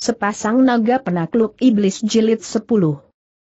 Sepasang naga penakluk iblis jilid 10.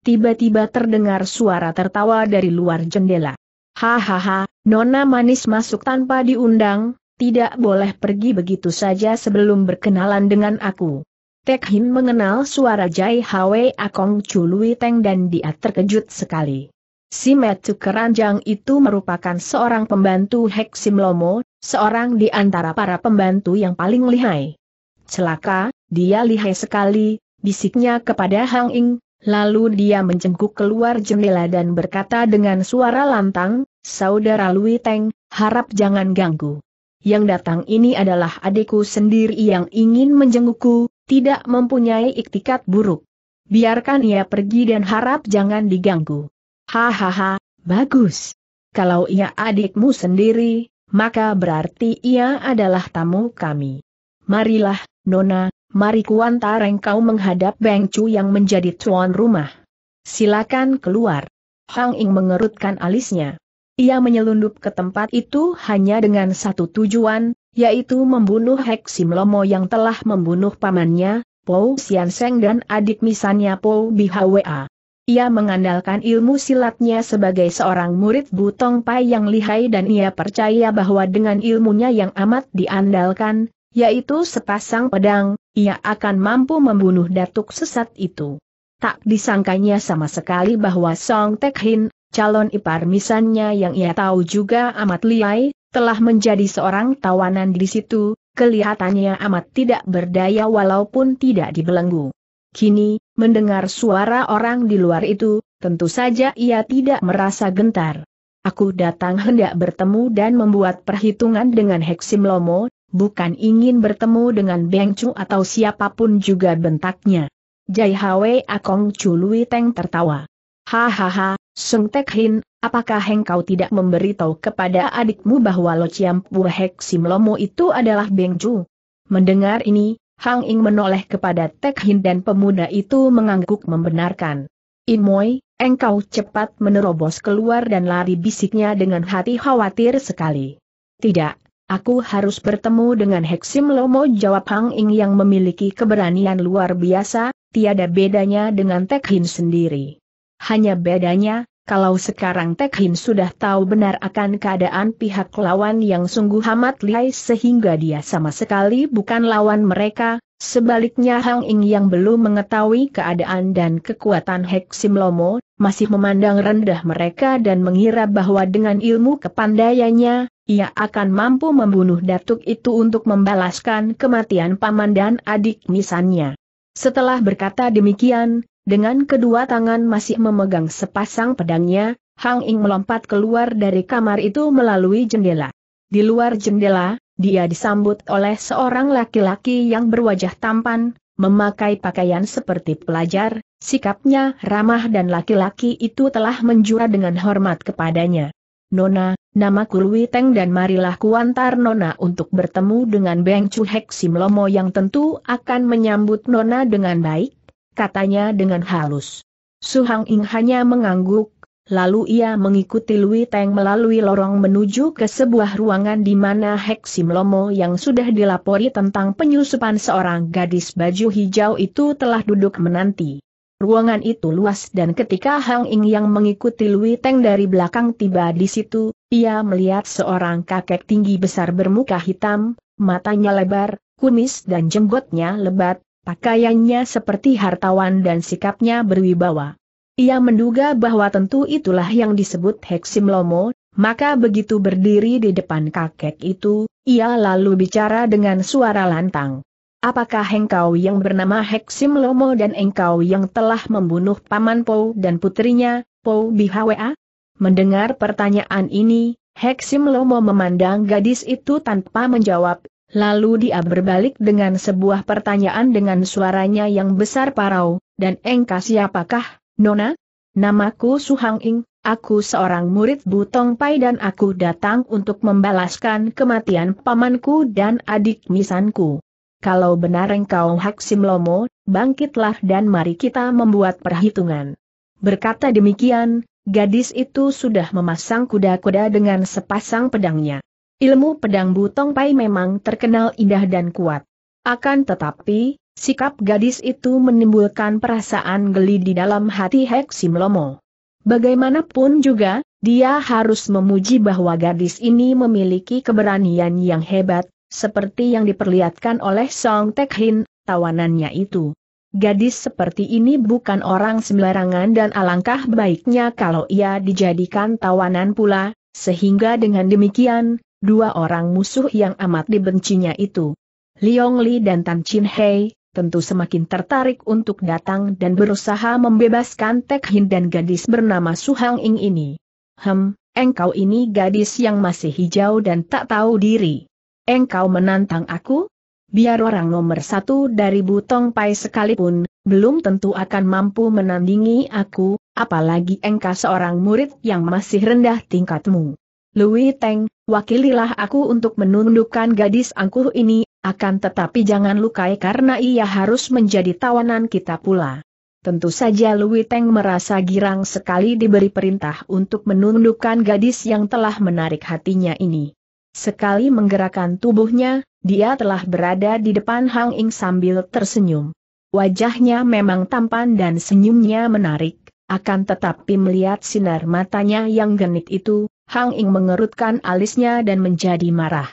Tiba-tiba terdengar suara tertawa dari luar jendela. Hahaha, nona manis masuk tanpa diundang, tidak boleh pergi begitu saja sebelum berkenalan dengan aku. Tek Hin mengenal suara Jai Hwe Akong Chului Teng dan dia terkejut sekali. Si Metu Keranjang itu merupakan seorang pembantu Hek Lomo, seorang di antara para pembantu yang paling lihai. Celaka, dia lihai sekali, bisiknya kepada Hang Ing, lalu dia mencengkuk keluar jendela dan berkata dengan suara lantang, Saudara Lui Teng, harap jangan ganggu. Yang datang ini adalah adikku sendiri yang ingin menjengukku, tidak mempunyai iktikat buruk. Biarkan ia pergi dan harap jangan diganggu. Hahaha, bagus. Kalau ia adikmu sendiri, maka berarti ia adalah tamu kami. Marilah, Nona, Mari kuantar engkau menghadap Beng Chu yang menjadi tuan rumah. Silakan keluar. Hang Ing mengerutkan alisnya. Ia menyelundup ke tempat itu hanya dengan satu tujuan, yaitu membunuh Hek Lomo yang telah membunuh pamannya, Po Sian Seng dan adik misannya Po Bihwa. Ia mengandalkan ilmu silatnya sebagai seorang murid Butong Pai yang lihai dan ia percaya bahwa dengan ilmunya yang amat diandalkan, yaitu sepasang pedang, ia akan mampu membunuh datuk sesat itu. Tak disangkanya sama sekali bahwa Song Tek Hin, calon ipar misannya yang ia tahu juga amat liai, telah menjadi seorang tawanan di situ, kelihatannya amat tidak berdaya walaupun tidak dibelenggu. Kini, mendengar suara orang di luar itu, tentu saja ia tidak merasa gentar. Aku datang hendak bertemu dan membuat perhitungan dengan Heksim Lomo, bukan ingin bertemu dengan Beng Chu atau siapapun juga bentaknya. Jai Hwe Akong Chu Lui Teng tertawa. Hahaha, Sung Tek Hin, apakah engkau tidak memberitahu kepada adikmu bahwa Lo Chiam Pu Hek Sim Lomo itu adalah Beng Chu? Mendengar ini, Hang Ing menoleh kepada Tek Hin dan pemuda itu mengangguk membenarkan. In Inmoy, engkau cepat menerobos keluar dan lari bisiknya dengan hati khawatir sekali. Tidak, Aku harus bertemu dengan Heksim Lomo jawab Hang Ing yang memiliki keberanian luar biasa, tiada bedanya dengan Tek Hin sendiri. Hanya bedanya, kalau sekarang Tek Hin sudah tahu benar akan keadaan pihak lawan yang sungguh amat lihai sehingga dia sama sekali bukan lawan mereka, sebaliknya Hang Ing yang belum mengetahui keadaan dan kekuatan Heksim Lomo, masih memandang rendah mereka dan mengira bahwa dengan ilmu kepandaiannya, ia akan mampu membunuh datuk itu untuk membalaskan kematian paman dan adik nisannya. Setelah berkata demikian, dengan kedua tangan masih memegang sepasang pedangnya, Hang Ing melompat keluar dari kamar itu melalui jendela. Di luar jendela, dia disambut oleh seorang laki-laki yang berwajah tampan, memakai pakaian seperti pelajar, sikapnya ramah dan laki-laki itu telah menjura dengan hormat kepadanya. Nona, nama Lui Teng dan marilah kuantar Nona untuk bertemu dengan Beng Chu Hek Simlomo yang tentu akan menyambut Nona dengan baik, katanya dengan halus. Suhang Ing hanya mengangguk, lalu ia mengikuti Lui Teng melalui lorong menuju ke sebuah ruangan di mana Hek Simlomo yang sudah dilapori tentang penyusupan seorang gadis baju hijau itu telah duduk menanti. Ruangan itu luas dan ketika Hang Ying yang mengikuti Lui Teng dari belakang tiba di situ, ia melihat seorang kakek tinggi besar bermuka hitam, matanya lebar, kumis dan jenggotnya lebat, pakaiannya seperti hartawan dan sikapnya berwibawa. Ia menduga bahwa tentu itulah yang disebut Heksim Lomo, maka begitu berdiri di depan kakek itu, ia lalu bicara dengan suara lantang. Apakah engkau yang bernama Heksim Lomo dan engkau yang telah membunuh Paman Po dan putrinya, Po Bihwa? Mendengar pertanyaan ini, Heksim Lomo memandang gadis itu tanpa menjawab, lalu dia berbalik dengan sebuah pertanyaan dengan suaranya yang besar parau, dan engkau siapakah, Nona? Namaku Suhang Ing, aku seorang murid Butong Pai dan aku datang untuk membalaskan kematian pamanku dan adik misanku kalau benar engkau Haksim Lomo, bangkitlah dan mari kita membuat perhitungan. Berkata demikian, gadis itu sudah memasang kuda-kuda dengan sepasang pedangnya. Ilmu pedang Butong Pai memang terkenal indah dan kuat. Akan tetapi, sikap gadis itu menimbulkan perasaan geli di dalam hati Haksim Lomo. Bagaimanapun juga, dia harus memuji bahwa gadis ini memiliki keberanian yang hebat, seperti yang diperlihatkan oleh Song Tek Hin, tawanannya itu. Gadis seperti ini bukan orang sembarangan dan alangkah baiknya kalau ia dijadikan tawanan pula, sehingga dengan demikian, dua orang musuh yang amat dibencinya itu. Liong Li dan Tan Chin Hei, tentu semakin tertarik untuk datang dan berusaha membebaskan Tek Hin dan gadis bernama Su Hang Ing ini. Hem, engkau ini gadis yang masih hijau dan tak tahu diri. Engkau menantang aku? Biar orang nomor satu dari Butong Pai sekalipun, belum tentu akan mampu menandingi aku, apalagi engkau seorang murid yang masih rendah tingkatmu. Louis Teng, wakililah aku untuk menundukkan gadis angkuh ini, akan tetapi jangan lukai karena ia harus menjadi tawanan kita pula. Tentu saja Louis Teng merasa girang sekali diberi perintah untuk menundukkan gadis yang telah menarik hatinya ini. Sekali menggerakkan tubuhnya, dia telah berada di depan Hang Ing sambil tersenyum. Wajahnya memang tampan dan senyumnya menarik, akan tetapi melihat sinar matanya yang genit itu, Hang Ing mengerutkan alisnya dan menjadi marah.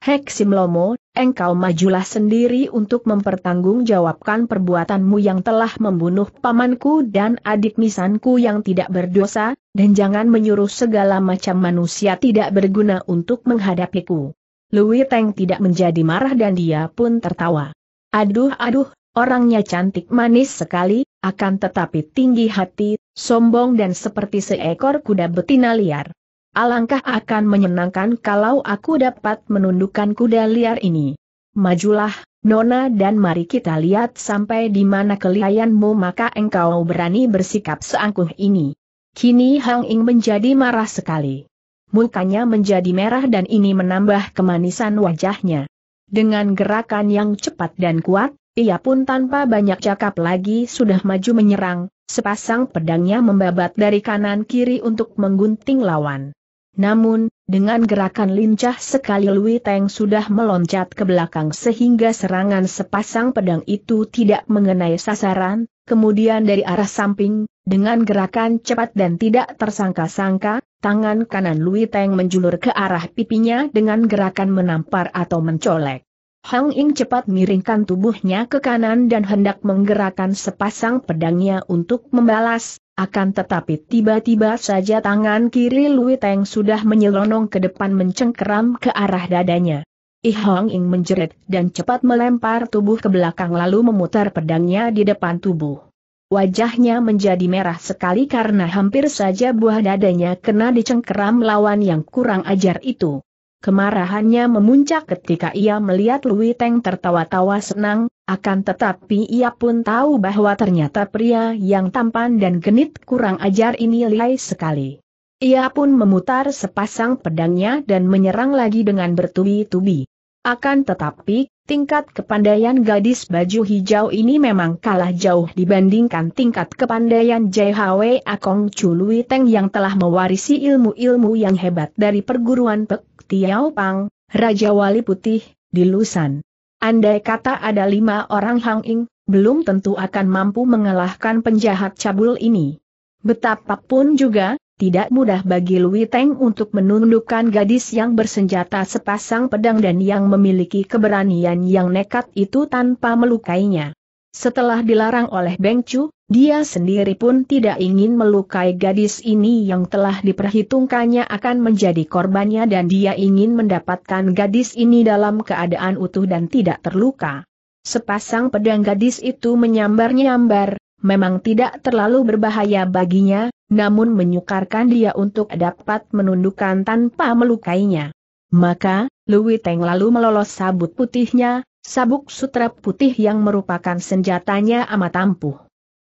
Simlomo, engkau majulah sendiri untuk mempertanggungjawabkan perbuatanmu yang telah membunuh pamanku dan adik misanku yang tidak berdosa, dan jangan menyuruh segala macam manusia tidak berguna untuk menghadapiku. Lui Teng tidak menjadi marah dan dia pun tertawa. Aduh aduh, orangnya cantik manis sekali, akan tetapi tinggi hati, sombong dan seperti seekor kuda betina liar. Alangkah akan menyenangkan kalau aku dapat menundukkan kuda liar ini. Majulah, Nona dan mari kita lihat sampai di mana kelihayanmu maka engkau berani bersikap seangkuh ini. Kini Hang Ing menjadi marah sekali. Mukanya menjadi merah dan ini menambah kemanisan wajahnya. Dengan gerakan yang cepat dan kuat, ia pun tanpa banyak cakap lagi sudah maju menyerang, sepasang pedangnya membabat dari kanan kiri untuk menggunting lawan. Namun, dengan gerakan lincah sekali Lui Teng sudah meloncat ke belakang sehingga serangan sepasang pedang itu tidak mengenai sasaran, kemudian dari arah samping, dengan gerakan cepat dan tidak tersangka-sangka, tangan kanan Lui Teng menjulur ke arah pipinya dengan gerakan menampar atau mencolek. Hong Ying cepat miringkan tubuhnya ke kanan dan hendak menggerakkan sepasang pedangnya untuk membalas, akan tetapi tiba-tiba saja tangan kiri Lui Teng sudah menyelonong ke depan mencengkeram ke arah dadanya. Ih Hong Ying menjerit dan cepat melempar tubuh ke belakang lalu memutar pedangnya di depan tubuh. Wajahnya menjadi merah sekali karena hampir saja buah dadanya kena dicengkeram lawan yang kurang ajar itu. Kemarahannya memuncak ketika ia melihat Lui Teng tertawa-tawa senang, akan tetapi ia pun tahu bahwa ternyata pria yang tampan dan genit kurang ajar ini lihai sekali. Ia pun memutar sepasang pedangnya dan menyerang lagi dengan bertubi-tubi. Akan tetapi, tingkat kepandaian gadis baju hijau ini memang kalah jauh dibandingkan tingkat kepandaian JHW Akong Chului Teng yang telah mewarisi ilmu-ilmu yang hebat dari perguruan Pek Tiao Pang, Raja Wali Putih, di Lusan. Andai kata ada lima orang Hang Ing, belum tentu akan mampu mengalahkan penjahat cabul ini. Betapapun juga, tidak mudah bagi Lui Teng untuk menundukkan gadis yang bersenjata sepasang pedang dan yang memiliki keberanian yang nekat itu tanpa melukainya. Setelah dilarang oleh Beng Chu, dia sendiri pun tidak ingin melukai gadis ini yang telah diperhitungkannya akan menjadi korbannya dan dia ingin mendapatkan gadis ini dalam keadaan utuh dan tidak terluka. Sepasang pedang gadis itu menyambar-nyambar, memang tidak terlalu berbahaya baginya, namun menyukarkan dia untuk dapat menundukkan tanpa melukainya. Maka, Louis Teng lalu melolos sabut putihnya, sabuk sutra putih yang merupakan senjatanya amat ampuh.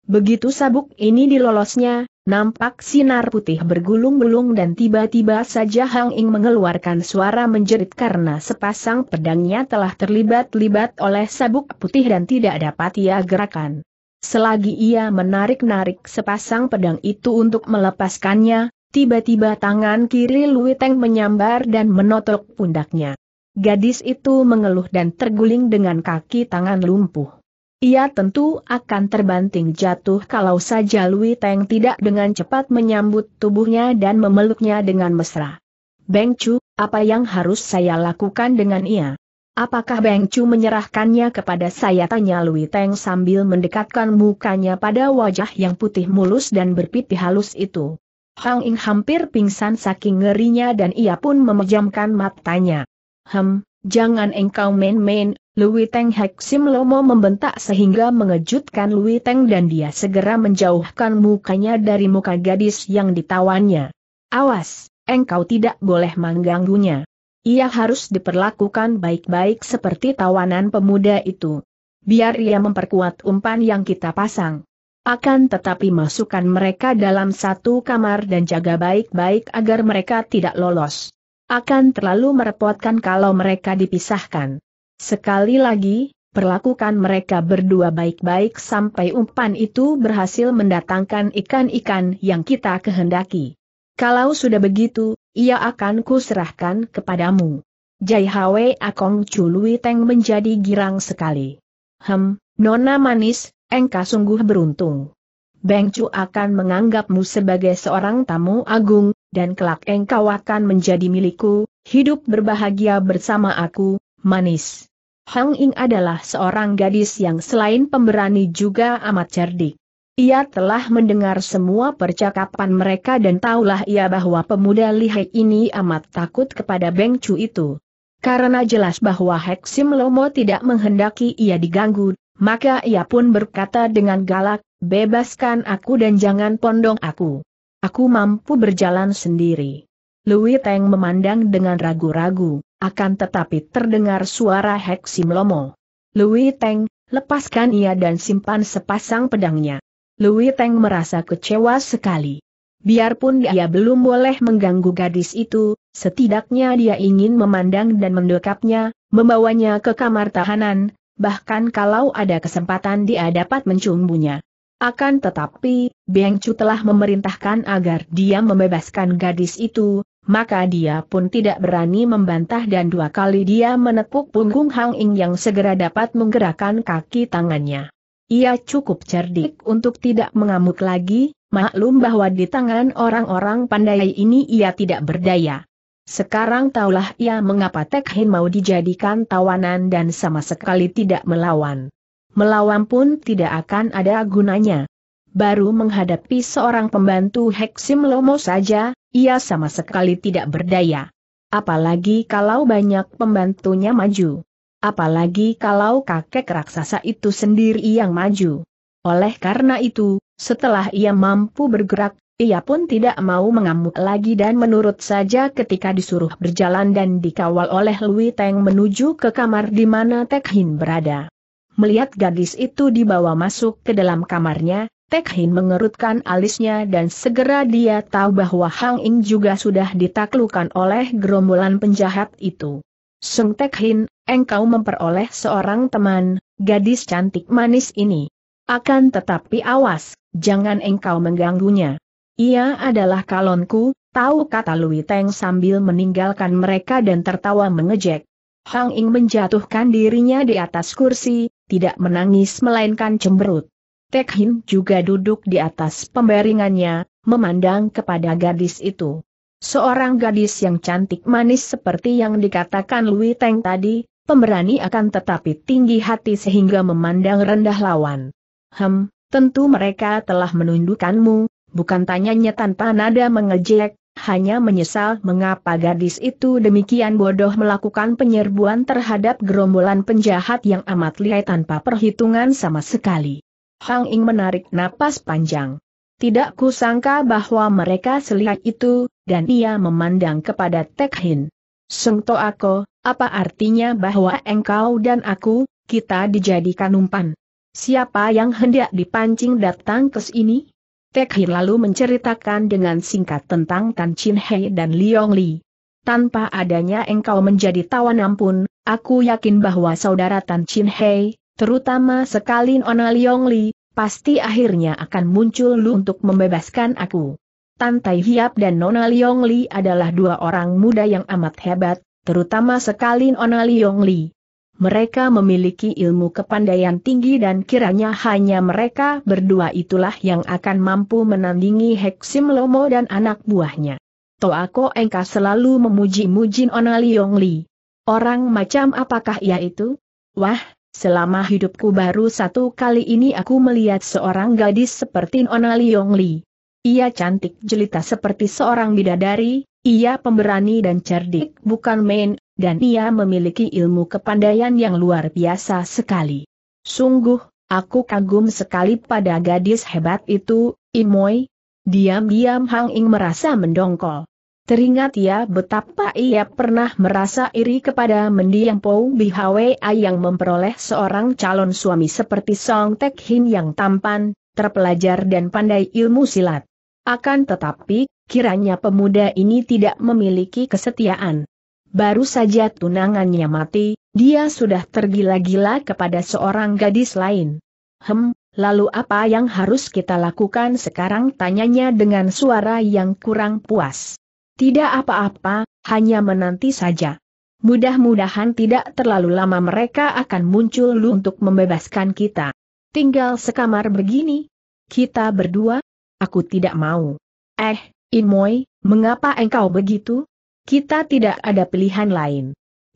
Begitu sabuk ini dilolosnya, nampak sinar putih bergulung-gulung dan tiba-tiba saja Hang Ing mengeluarkan suara menjerit karena sepasang pedangnya telah terlibat-libat oleh sabuk putih dan tidak dapat ia gerakan. Selagi ia menarik-narik sepasang pedang itu untuk melepaskannya, tiba-tiba tangan kiri Lui Teng menyambar dan menotok pundaknya. Gadis itu mengeluh dan terguling dengan kaki tangan lumpuh. Ia tentu akan terbanting jatuh kalau saja Lui Teng tidak dengan cepat menyambut tubuhnya dan memeluknya dengan mesra. Beng Chu, apa yang harus saya lakukan dengan ia? Apakah Beng Chu menyerahkannya kepada saya? Tanya Lui Teng sambil mendekatkan mukanya pada wajah yang putih mulus dan berpipi halus itu. Hang Ing hampir pingsan saking ngerinya dan ia pun memejamkan matanya. Hem, jangan engkau main-main, Louis Teng Hek Sim Lomo membentak sehingga mengejutkan Louis Teng dan dia segera menjauhkan mukanya dari muka gadis yang ditawannya. Awas, engkau tidak boleh mengganggunya. Ia harus diperlakukan baik-baik seperti tawanan pemuda itu. Biar ia memperkuat umpan yang kita pasang. Akan tetapi masukkan mereka dalam satu kamar dan jaga baik-baik agar mereka tidak lolos akan terlalu merepotkan kalau mereka dipisahkan. Sekali lagi, perlakukan mereka berdua baik-baik sampai umpan itu berhasil mendatangkan ikan-ikan yang kita kehendaki. Kalau sudah begitu, ia akan kuserahkan kepadamu. Jai Hwe Akong Chului Teng menjadi girang sekali. Hem, Nona Manis, engkau sungguh beruntung. Beng Chu akan menganggapmu sebagai seorang tamu agung, dan kelak engkau akan menjadi milikku, hidup berbahagia bersama aku, manis. Hang Ing adalah seorang gadis yang selain pemberani juga amat cerdik. Ia telah mendengar semua percakapan mereka dan tahulah ia bahwa pemuda lihai ini amat takut kepada Beng Chu itu. Karena jelas bahwa Heksim Lomo tidak menghendaki ia diganggu, maka ia pun berkata dengan galak, bebaskan aku dan jangan pondong aku. Aku mampu berjalan sendiri. Lui Teng memandang dengan ragu-ragu, akan tetapi terdengar suara Hek Lomo. Lui Teng, lepaskan ia dan simpan sepasang pedangnya. Lui Teng merasa kecewa sekali. Biarpun dia belum boleh mengganggu gadis itu, setidaknya dia ingin memandang dan mendekapnya, membawanya ke kamar tahanan, bahkan kalau ada kesempatan dia dapat mencumbunya. Akan tetapi, Beng Chu telah memerintahkan agar dia membebaskan gadis itu, maka dia pun tidak berani membantah dan dua kali dia menepuk punggung Hang Ying yang segera dapat menggerakkan kaki tangannya. Ia cukup cerdik untuk tidak mengamuk lagi, maklum bahwa di tangan orang-orang pandai ini ia tidak berdaya. Sekarang taulah ia mengapa Tek Hin mau dijadikan tawanan dan sama sekali tidak melawan melawan pun tidak akan ada gunanya. Baru menghadapi seorang pembantu Heksim Lomo saja, ia sama sekali tidak berdaya. Apalagi kalau banyak pembantunya maju. Apalagi kalau kakek raksasa itu sendiri yang maju. Oleh karena itu, setelah ia mampu bergerak, ia pun tidak mau mengamuk lagi dan menurut saja ketika disuruh berjalan dan dikawal oleh Lui Teng menuju ke kamar di mana Tek Hin berada. Melihat gadis itu dibawa masuk ke dalam kamarnya, Tek Hin mengerutkan alisnya dan segera dia tahu bahwa Hang Ing juga sudah ditaklukan oleh gerombolan penjahat itu. Sung Tek Hin, engkau memperoleh seorang teman, gadis cantik manis ini. Akan tetapi awas, jangan engkau mengganggunya. Ia adalah kalonku, tahu kata Lui Teng sambil meninggalkan mereka dan tertawa mengejek. Hang Ing menjatuhkan dirinya di atas kursi, tidak menangis melainkan cemberut. Tek Hin juga duduk di atas pembaringannya, memandang kepada gadis itu. Seorang gadis yang cantik manis seperti yang dikatakan Lui Teng tadi, pemberani akan tetapi tinggi hati sehingga memandang rendah lawan. Hem, tentu mereka telah menundukkanmu, bukan tanyanya tanpa nada mengejek, hanya menyesal mengapa gadis itu demikian bodoh melakukan penyerbuan terhadap gerombolan penjahat yang amat lihai tanpa perhitungan sama sekali. Hang Ing menarik napas panjang. Tidak kusangka bahwa mereka selihat itu, dan ia memandang kepada Tek Hin. Seng Ako, apa artinya bahwa engkau dan aku, kita dijadikan umpan? Siapa yang hendak dipancing datang ke sini? Tek Hin lalu menceritakan dengan singkat tentang Tan Chin Hei dan Liong Li. Tanpa adanya engkau menjadi tawanan pun, aku yakin bahwa saudara Tan Chin Hei, terutama sekali Ona Liong Li, pasti akhirnya akan muncul lu untuk membebaskan aku. Tan Tai Hiap dan Nona Liong Li adalah dua orang muda yang amat hebat, terutama sekali Ona Liong Li mereka memiliki ilmu kepandaian tinggi dan kiranya hanya mereka berdua itulah yang akan mampu menandingi Heksim Lomo dan anak buahnya. Toako Engka selalu memuji-muji Onali Liong Li. Orang macam apakah ia itu? Wah, selama hidupku baru satu kali ini aku melihat seorang gadis seperti Onali Liong Li. Ia cantik jelita seperti seorang bidadari, ia pemberani dan cerdik bukan main, dan ia memiliki ilmu kepandaian yang luar biasa sekali. Sungguh, aku kagum sekali pada gadis hebat itu, Imoy. Diam-diam Hang Ing merasa mendongkol. Teringat ia ya betapa ia pernah merasa iri kepada mendiang Pou Bihawei yang memperoleh seorang calon suami seperti Song Tek Hin yang tampan, terpelajar dan pandai ilmu silat. Akan tetapi, kiranya pemuda ini tidak memiliki kesetiaan baru saja tunangannya mati, dia sudah tergila-gila kepada seorang gadis lain. Hem, lalu apa yang harus kita lakukan sekarang tanyanya dengan suara yang kurang puas. Tidak apa-apa, hanya menanti saja. Mudah-mudahan tidak terlalu lama mereka akan muncul lu untuk membebaskan kita. Tinggal sekamar begini. Kita berdua? Aku tidak mau. Eh, Imoy, mengapa engkau begitu? Kita tidak ada pilihan lain.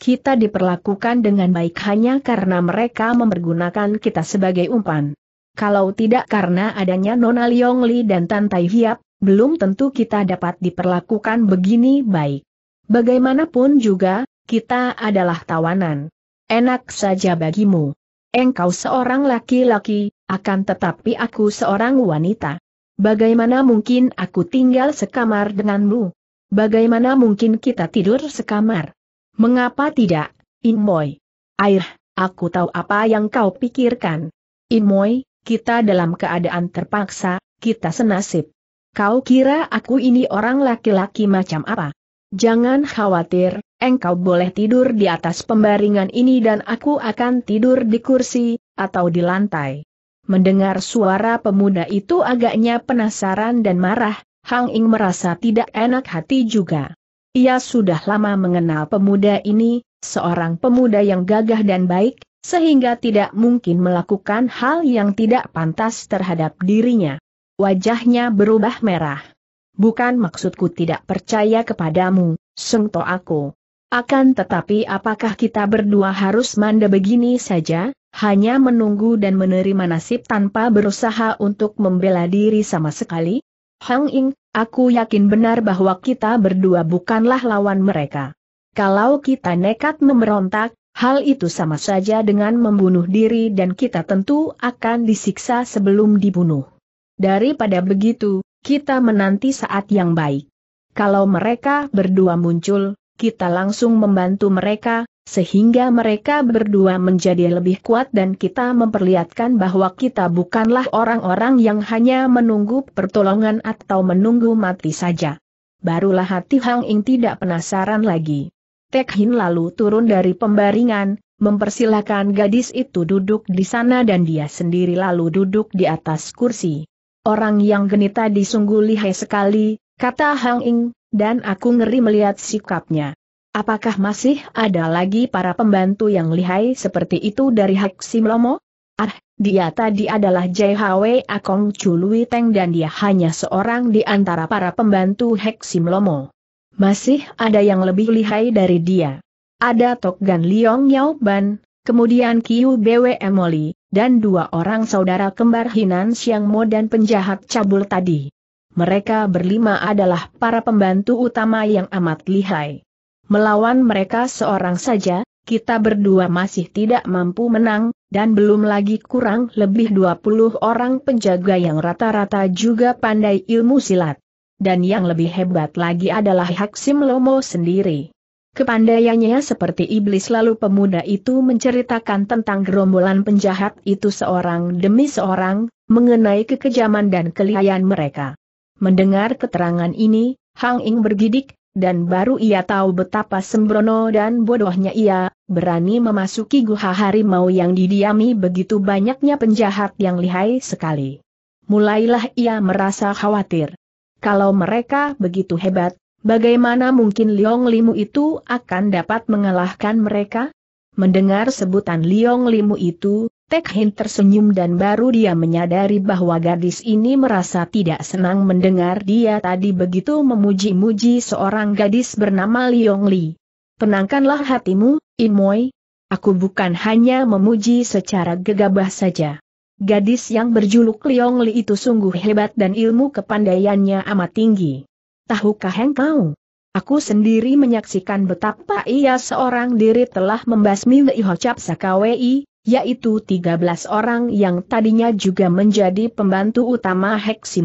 Kita diperlakukan dengan baik hanya karena mereka mempergunakan kita sebagai umpan. Kalau tidak karena adanya Nona Li dan Tan Tai Hiap, belum tentu kita dapat diperlakukan begini baik. Bagaimanapun juga, kita adalah tawanan. Enak saja bagimu. Engkau seorang laki-laki, akan tetapi aku seorang wanita. Bagaimana mungkin aku tinggal sekamar denganmu? Bagaimana mungkin kita tidur sekamar? Mengapa tidak, Inmoy? Air, aku tahu apa yang kau pikirkan. Inmoy, kita dalam keadaan terpaksa, kita senasib. Kau kira aku ini orang laki-laki macam apa? Jangan khawatir, engkau boleh tidur di atas pembaringan ini dan aku akan tidur di kursi, atau di lantai. Mendengar suara pemuda itu agaknya penasaran dan marah, Hang Ing merasa tidak enak hati juga. Ia sudah lama mengenal pemuda ini, seorang pemuda yang gagah dan baik, sehingga tidak mungkin melakukan hal yang tidak pantas terhadap dirinya. Wajahnya berubah merah. Bukan maksudku tidak percaya kepadamu, sengto aku. Akan tetapi apakah kita berdua harus manda begini saja, hanya menunggu dan menerima nasib tanpa berusaha untuk membela diri sama sekali? Hang Ing, aku yakin benar bahwa kita berdua bukanlah lawan mereka. Kalau kita nekat memberontak, hal itu sama saja dengan membunuh diri dan kita tentu akan disiksa sebelum dibunuh. Daripada begitu, kita menanti saat yang baik. Kalau mereka berdua muncul, kita langsung membantu mereka, sehingga mereka berdua menjadi lebih kuat dan kita memperlihatkan bahwa kita bukanlah orang-orang yang hanya menunggu pertolongan atau menunggu mati saja. Barulah hati Hang Ing tidak penasaran lagi. Tek Hin lalu turun dari pembaringan, mempersilahkan gadis itu duduk di sana dan dia sendiri lalu duduk di atas kursi. Orang yang genita disungguh lihai sekali, kata Hang Ing, dan aku ngeri melihat sikapnya. Apakah masih ada lagi para pembantu yang lihai seperti itu dari Hak Simlomo? Ah, dia tadi adalah JHW Akong Chului Teng dan dia hanya seorang di antara para pembantu Hek Simlomo. Masih ada yang lebih lihai dari dia. Ada Tok Gan Liong Yao Ban, kemudian Kiu Bwe Emoli, dan dua orang saudara kembar Hinan Siang Mo dan penjahat cabul tadi. Mereka berlima adalah para pembantu utama yang amat lihai. Melawan mereka seorang saja, kita berdua masih tidak mampu menang, dan belum lagi kurang lebih 20 orang penjaga yang rata-rata juga pandai ilmu silat. Dan yang lebih hebat lagi adalah Haksim Lomo sendiri. Kepandaiannya seperti iblis lalu pemuda itu menceritakan tentang gerombolan penjahat itu seorang demi seorang, mengenai kekejaman dan kelihayan mereka. Mendengar keterangan ini, Hang Ing bergidik, dan baru ia tahu betapa sembrono dan bodohnya ia, berani memasuki guha harimau yang didiami begitu banyaknya penjahat yang lihai sekali. Mulailah ia merasa khawatir. Kalau mereka begitu hebat, bagaimana mungkin Liong Limu itu akan dapat mengalahkan mereka? Mendengar sebutan Liong Limu itu, Tek Hin tersenyum dan baru dia menyadari bahwa gadis ini merasa tidak senang mendengar dia tadi begitu memuji-muji seorang gadis bernama Liong Li. Tenangkanlah hatimu, Imoy. Aku bukan hanya memuji secara gegabah saja. Gadis yang berjuluk Liong Li itu sungguh hebat dan ilmu kepandaiannya amat tinggi. Tahukah engkau, Aku sendiri menyaksikan betapa ia seorang diri telah membasmi Wei Hocap yaitu 13 orang yang tadinya juga menjadi pembantu utama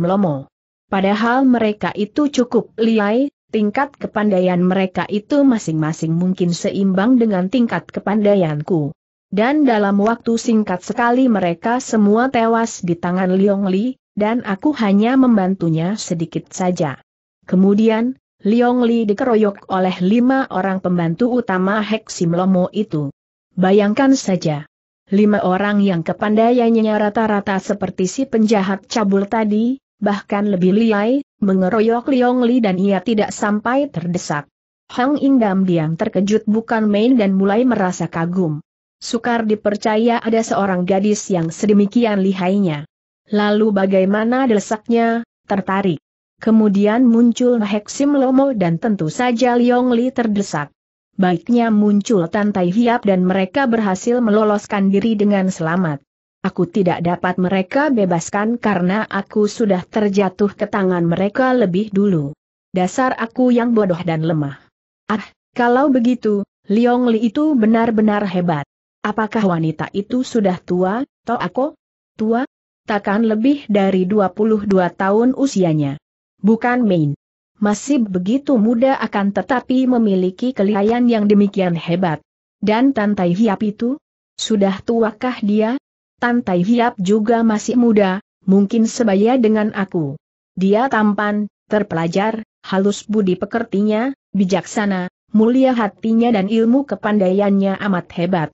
Lomo. Padahal mereka itu cukup liai, tingkat kepandaian mereka itu masing-masing mungkin seimbang dengan tingkat kepandaianku. Dan dalam waktu singkat sekali mereka semua tewas di tangan Liong Li, dan aku hanya membantunya sedikit saja. Kemudian, Liong Li dikeroyok oleh lima orang pembantu utama Hek Lomo itu. Bayangkan saja. Lima orang yang kepandaiannya rata-rata seperti si penjahat cabul tadi, bahkan lebih liai, mengeroyok Liong Li dan ia tidak sampai terdesak. Hang Ingdam diam terkejut bukan main dan mulai merasa kagum. Sukar dipercaya ada seorang gadis yang sedemikian lihainya. Lalu bagaimana desaknya, tertarik. Kemudian muncul Heksim Lomo dan tentu saja Liong Li terdesak. Baiknya muncul Tantai Hiap dan mereka berhasil meloloskan diri dengan selamat. Aku tidak dapat mereka bebaskan karena aku sudah terjatuh ke tangan mereka lebih dulu. Dasar aku yang bodoh dan lemah. Ah, kalau begitu, Liong Li itu benar-benar hebat. Apakah wanita itu sudah tua, aku? Tua? Takkan lebih dari 22 tahun usianya. Bukan main. Masih begitu muda akan tetapi memiliki kelihayan yang demikian hebat. Dan Tantai Hiap itu? Sudah tuakah dia? Tantai Hiap juga masih muda, mungkin sebaya dengan aku. Dia tampan, terpelajar, halus budi pekertinya, bijaksana, mulia hatinya dan ilmu kepandaiannya amat hebat.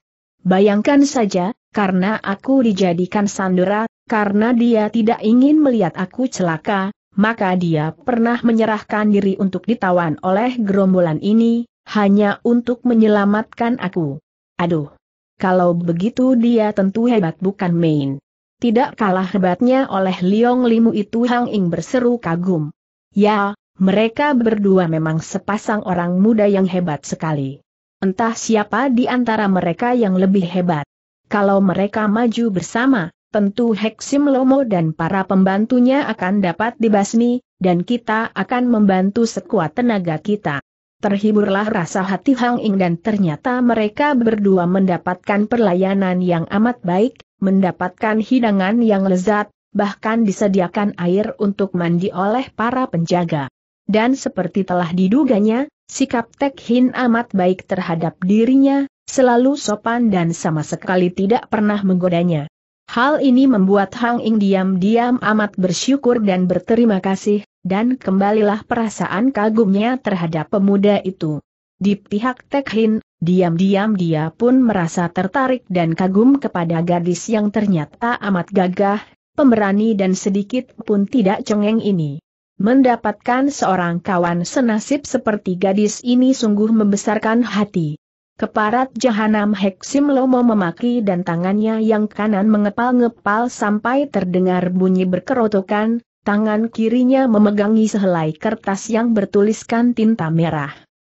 Bayangkan saja, karena aku dijadikan sandera, karena dia tidak ingin melihat aku celaka, maka dia pernah menyerahkan diri untuk ditawan oleh gerombolan ini, hanya untuk menyelamatkan aku. Aduh! Kalau begitu dia tentu hebat bukan main. Tidak kalah hebatnya oleh Liong Limu itu Hang Ing berseru kagum. Ya, mereka berdua memang sepasang orang muda yang hebat sekali. Entah siapa di antara mereka yang lebih hebat. Kalau mereka maju bersama, tentu Heksim Lomo dan para pembantunya akan dapat dibasmi, dan kita akan membantu sekuat tenaga kita. Terhiburlah rasa hati Hang Ing dan ternyata mereka berdua mendapatkan perlayanan yang amat baik, mendapatkan hidangan yang lezat, bahkan disediakan air untuk mandi oleh para penjaga. Dan seperti telah diduganya, sikap Tek Hin amat baik terhadap dirinya, selalu sopan dan sama sekali tidak pernah menggodanya. Hal ini membuat Hang Ing diam-diam amat bersyukur dan berterima kasih, dan kembalilah perasaan kagumnya terhadap pemuda itu. Di pihak Tekhin, diam-diam dia pun merasa tertarik dan kagum kepada gadis yang ternyata amat gagah, pemberani dan sedikit pun tidak cengeng ini. Mendapatkan seorang kawan senasib seperti gadis ini sungguh membesarkan hati. Keparat jahanam Heksim Lomo memaki dan tangannya yang kanan mengepal-ngepal sampai terdengar bunyi berkerotokan, tangan kirinya memegangi sehelai kertas yang bertuliskan tinta merah.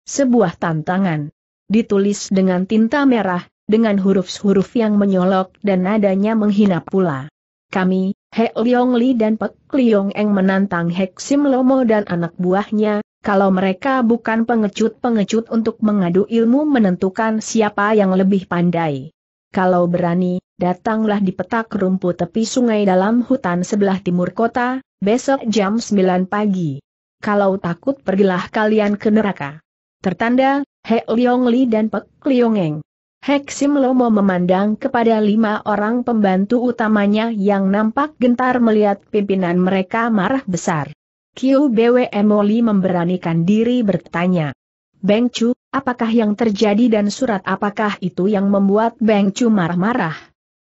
Sebuah tantangan. Ditulis dengan tinta merah, dengan huruf-huruf yang menyolok dan nadanya menghina pula. Kami, He Leong Li dan Pek Leong Eng menantang Hek Sim Lomo dan anak buahnya, kalau mereka bukan pengecut-pengecut untuk mengadu ilmu menentukan siapa yang lebih pandai. Kalau berani, datanglah di petak rumput tepi sungai dalam hutan sebelah timur kota, besok jam 9 pagi. Kalau takut pergilah kalian ke neraka. Tertanda, He Leong Li dan Pek Leong Eng. Heksim Lomo memandang kepada lima orang pembantu utamanya yang nampak gentar melihat pimpinan mereka marah besar. Kiu Emoli memberanikan diri bertanya. Beng Chu, apakah yang terjadi dan surat apakah itu yang membuat Beng Chu marah-marah?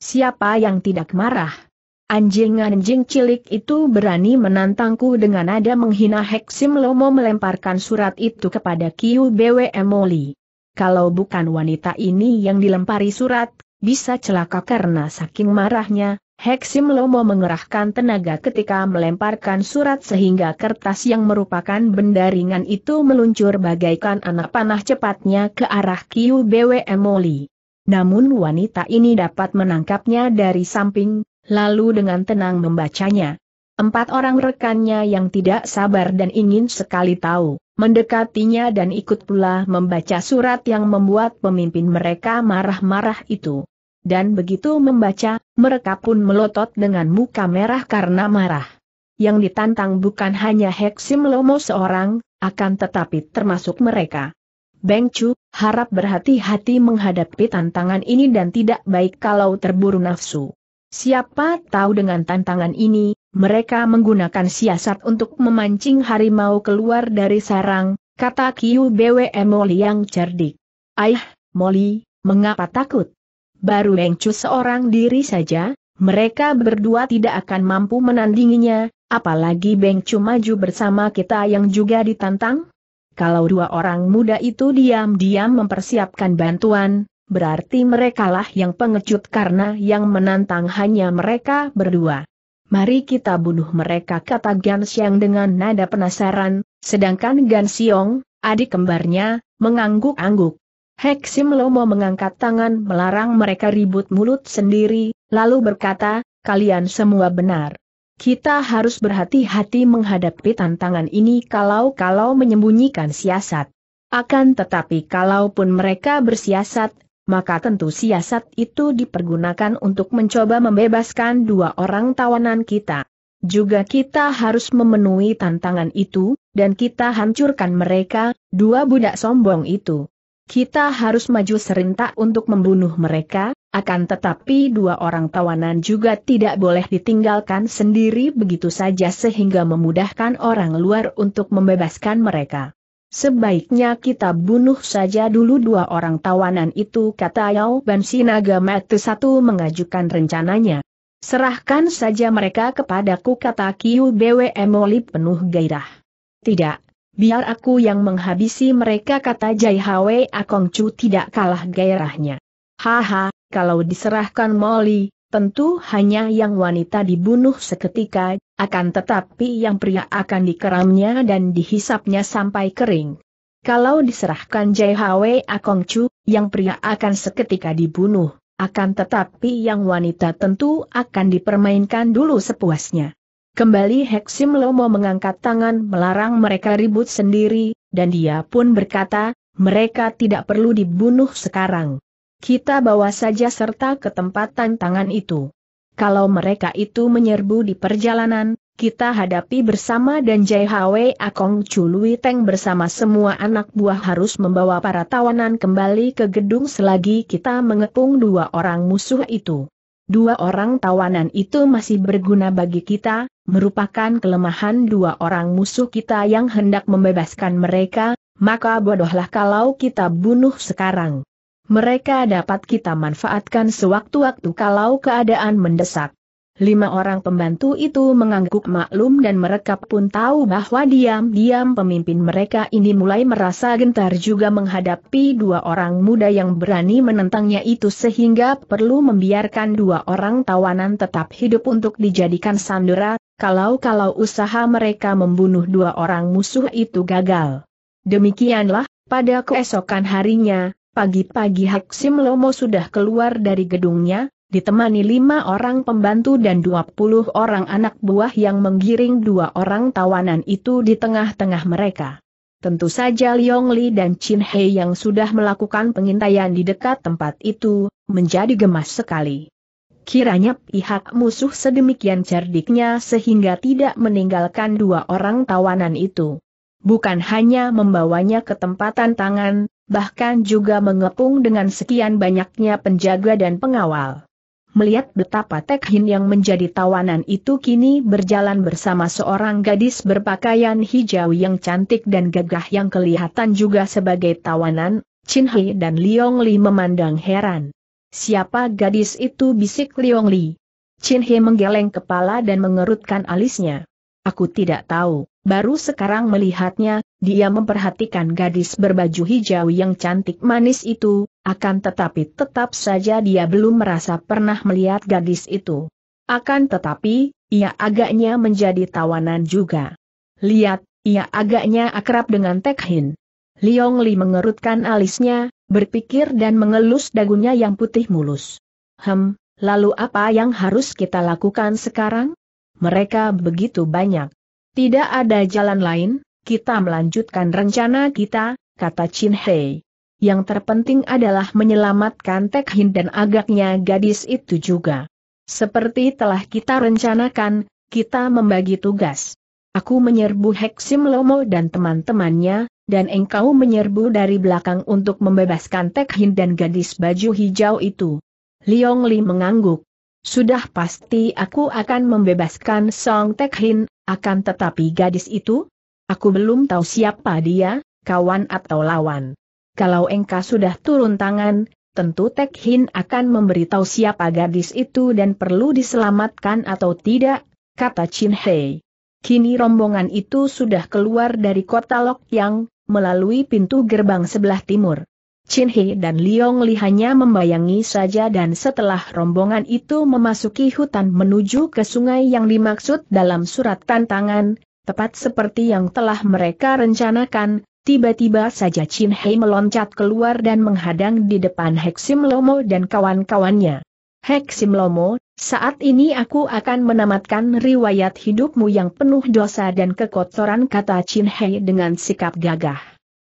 Siapa yang tidak marah? Anjing-anjing cilik itu berani menantangku dengan nada menghina Heksim Lomo melemparkan surat itu kepada Kiu Emoli. Kalau bukan wanita ini yang dilempari surat, bisa celaka karena saking marahnya, Heksim Lomo mengerahkan tenaga ketika melemparkan surat sehingga kertas yang merupakan benda ringan itu meluncur bagaikan anak panah cepatnya ke arah Kiu BW Emoli. Namun wanita ini dapat menangkapnya dari samping, lalu dengan tenang membacanya. Empat orang rekannya yang tidak sabar dan ingin sekali tahu mendekatinya dan ikut pula membaca surat yang membuat pemimpin mereka marah-marah itu. Dan begitu membaca, mereka pun melotot dengan muka merah karena marah. Yang ditantang bukan hanya Heksim Lomo seorang, akan tetapi termasuk mereka. Beng Chu, harap berhati-hati menghadapi tantangan ini dan tidak baik kalau terburu nafsu. Siapa tahu dengan tantangan ini, mereka menggunakan siasat untuk memancing harimau keluar dari sarang, kata Kiu Bwe Moli yang cerdik. Aih, Moli, mengapa takut? Baru Engcu seorang diri saja, mereka berdua tidak akan mampu menandinginya, apalagi Bengcu maju bersama kita yang juga ditantang? Kalau dua orang muda itu diam-diam mempersiapkan bantuan, berarti merekalah yang pengecut karena yang menantang hanya mereka berdua. Mari kita bunuh mereka kata Gan dengan nada penasaran, sedangkan Gan Siong, adik kembarnya, mengangguk-angguk. Hek Sim Lomo mengangkat tangan melarang mereka ribut mulut sendiri, lalu berkata, kalian semua benar. Kita harus berhati-hati menghadapi tantangan ini kalau-kalau menyembunyikan siasat. Akan tetapi kalaupun mereka bersiasat, maka tentu siasat itu dipergunakan untuk mencoba membebaskan dua orang tawanan kita. Juga kita harus memenuhi tantangan itu, dan kita hancurkan mereka, dua budak sombong itu. Kita harus maju serentak untuk membunuh mereka, akan tetapi dua orang tawanan juga tidak boleh ditinggalkan sendiri begitu saja sehingga memudahkan orang luar untuk membebaskan mereka. Sebaiknya kita bunuh saja dulu dua orang tawanan itu kata Yao Ban Sinaga Matu Satu mengajukan rencananya. Serahkan saja mereka kepadaku kata Kiu Bwe Moli penuh gairah. Tidak, biar aku yang menghabisi mereka kata Jai Hwe Akong Chu tidak kalah gairahnya. Haha, kalau diserahkan Moli, tentu hanya yang wanita dibunuh seketika akan tetapi yang pria akan dikeramnya dan dihisapnya sampai kering. Kalau diserahkan JHW Akong Chu, yang pria akan seketika dibunuh, akan tetapi yang wanita tentu akan dipermainkan dulu sepuasnya. Kembali Heksim Lomo mengangkat tangan melarang mereka ribut sendiri, dan dia pun berkata, mereka tidak perlu dibunuh sekarang. Kita bawa saja serta ke tempat tantangan itu. Kalau mereka itu menyerbu di perjalanan, kita hadapi bersama dan Jai Hwe Akong Chului Teng bersama semua anak buah harus membawa para tawanan kembali ke gedung selagi kita mengepung dua orang musuh itu. Dua orang tawanan itu masih berguna bagi kita, merupakan kelemahan dua orang musuh kita yang hendak membebaskan mereka, maka bodohlah kalau kita bunuh sekarang. Mereka dapat kita manfaatkan sewaktu-waktu kalau keadaan mendesak. Lima orang pembantu itu mengangguk maklum dan mereka pun tahu bahwa diam-diam pemimpin mereka ini mulai merasa gentar juga menghadapi dua orang muda yang berani menentangnya itu sehingga perlu membiarkan dua orang tawanan tetap hidup untuk dijadikan sandera, kalau-kalau usaha mereka membunuh dua orang musuh itu gagal. Demikianlah, pada keesokan harinya, Pagi-pagi Haksim Lomo sudah keluar dari gedungnya, ditemani lima orang pembantu dan dua puluh orang anak buah yang menggiring dua orang tawanan itu di tengah-tengah mereka. Tentu saja Liong Li dan Chin He yang sudah melakukan pengintaian di dekat tempat itu, menjadi gemas sekali. Kiranya pihak musuh sedemikian cerdiknya sehingga tidak meninggalkan dua orang tawanan itu. Bukan hanya membawanya ke tempatan tangan bahkan juga mengepung dengan sekian banyaknya penjaga dan pengawal. Melihat betapa Tekhin yang menjadi tawanan itu kini berjalan bersama seorang gadis berpakaian hijau yang cantik dan gagah yang kelihatan juga sebagai tawanan, Chin He dan Liong Li memandang heran. Siapa gadis itu bisik Liong Li? Chin He menggeleng kepala dan mengerutkan alisnya. Aku tidak tahu, baru sekarang melihatnya, dia memperhatikan gadis berbaju hijau yang cantik manis itu, akan tetapi tetap saja dia belum merasa pernah melihat gadis itu. Akan tetapi, ia agaknya menjadi tawanan juga. Lihat, ia agaknya akrab dengan Tekhin. Liong Li mengerutkan alisnya, berpikir dan mengelus dagunya yang putih mulus. Hem, lalu apa yang harus kita lakukan sekarang? Mereka begitu banyak. Tidak ada jalan lain, kita melanjutkan rencana kita, kata Chin Hei. Yang terpenting adalah menyelamatkan Tek Hin dan agaknya gadis itu juga. Seperti telah kita rencanakan, kita membagi tugas. Aku menyerbu Heksim Lomo dan teman-temannya, dan engkau menyerbu dari belakang untuk membebaskan Tek Hin dan gadis baju hijau itu. Liong Li mengangguk. Sudah pasti aku akan membebaskan Song Tek Hin, akan tetapi gadis itu, Aku belum tahu siapa dia, kawan atau lawan. Kalau engkau sudah turun tangan, tentu Tek Hin akan memberitahu siapa gadis itu dan perlu diselamatkan atau tidak, kata Chin Hei. Kini rombongan itu sudah keluar dari kota Lok Yang, melalui pintu gerbang sebelah timur. Chin Hei dan Liong Li hanya membayangi saja dan setelah rombongan itu memasuki hutan menuju ke sungai yang dimaksud dalam surat tantangan, Tepat seperti yang telah mereka rencanakan, tiba-tiba saja Chin Hei meloncat keluar dan menghadang di depan Heksim Lomo dan kawan-kawannya. Heksim Lomo, saat ini aku akan menamatkan riwayat hidupmu yang penuh dosa dan kekotoran kata Chin Hei dengan sikap gagah.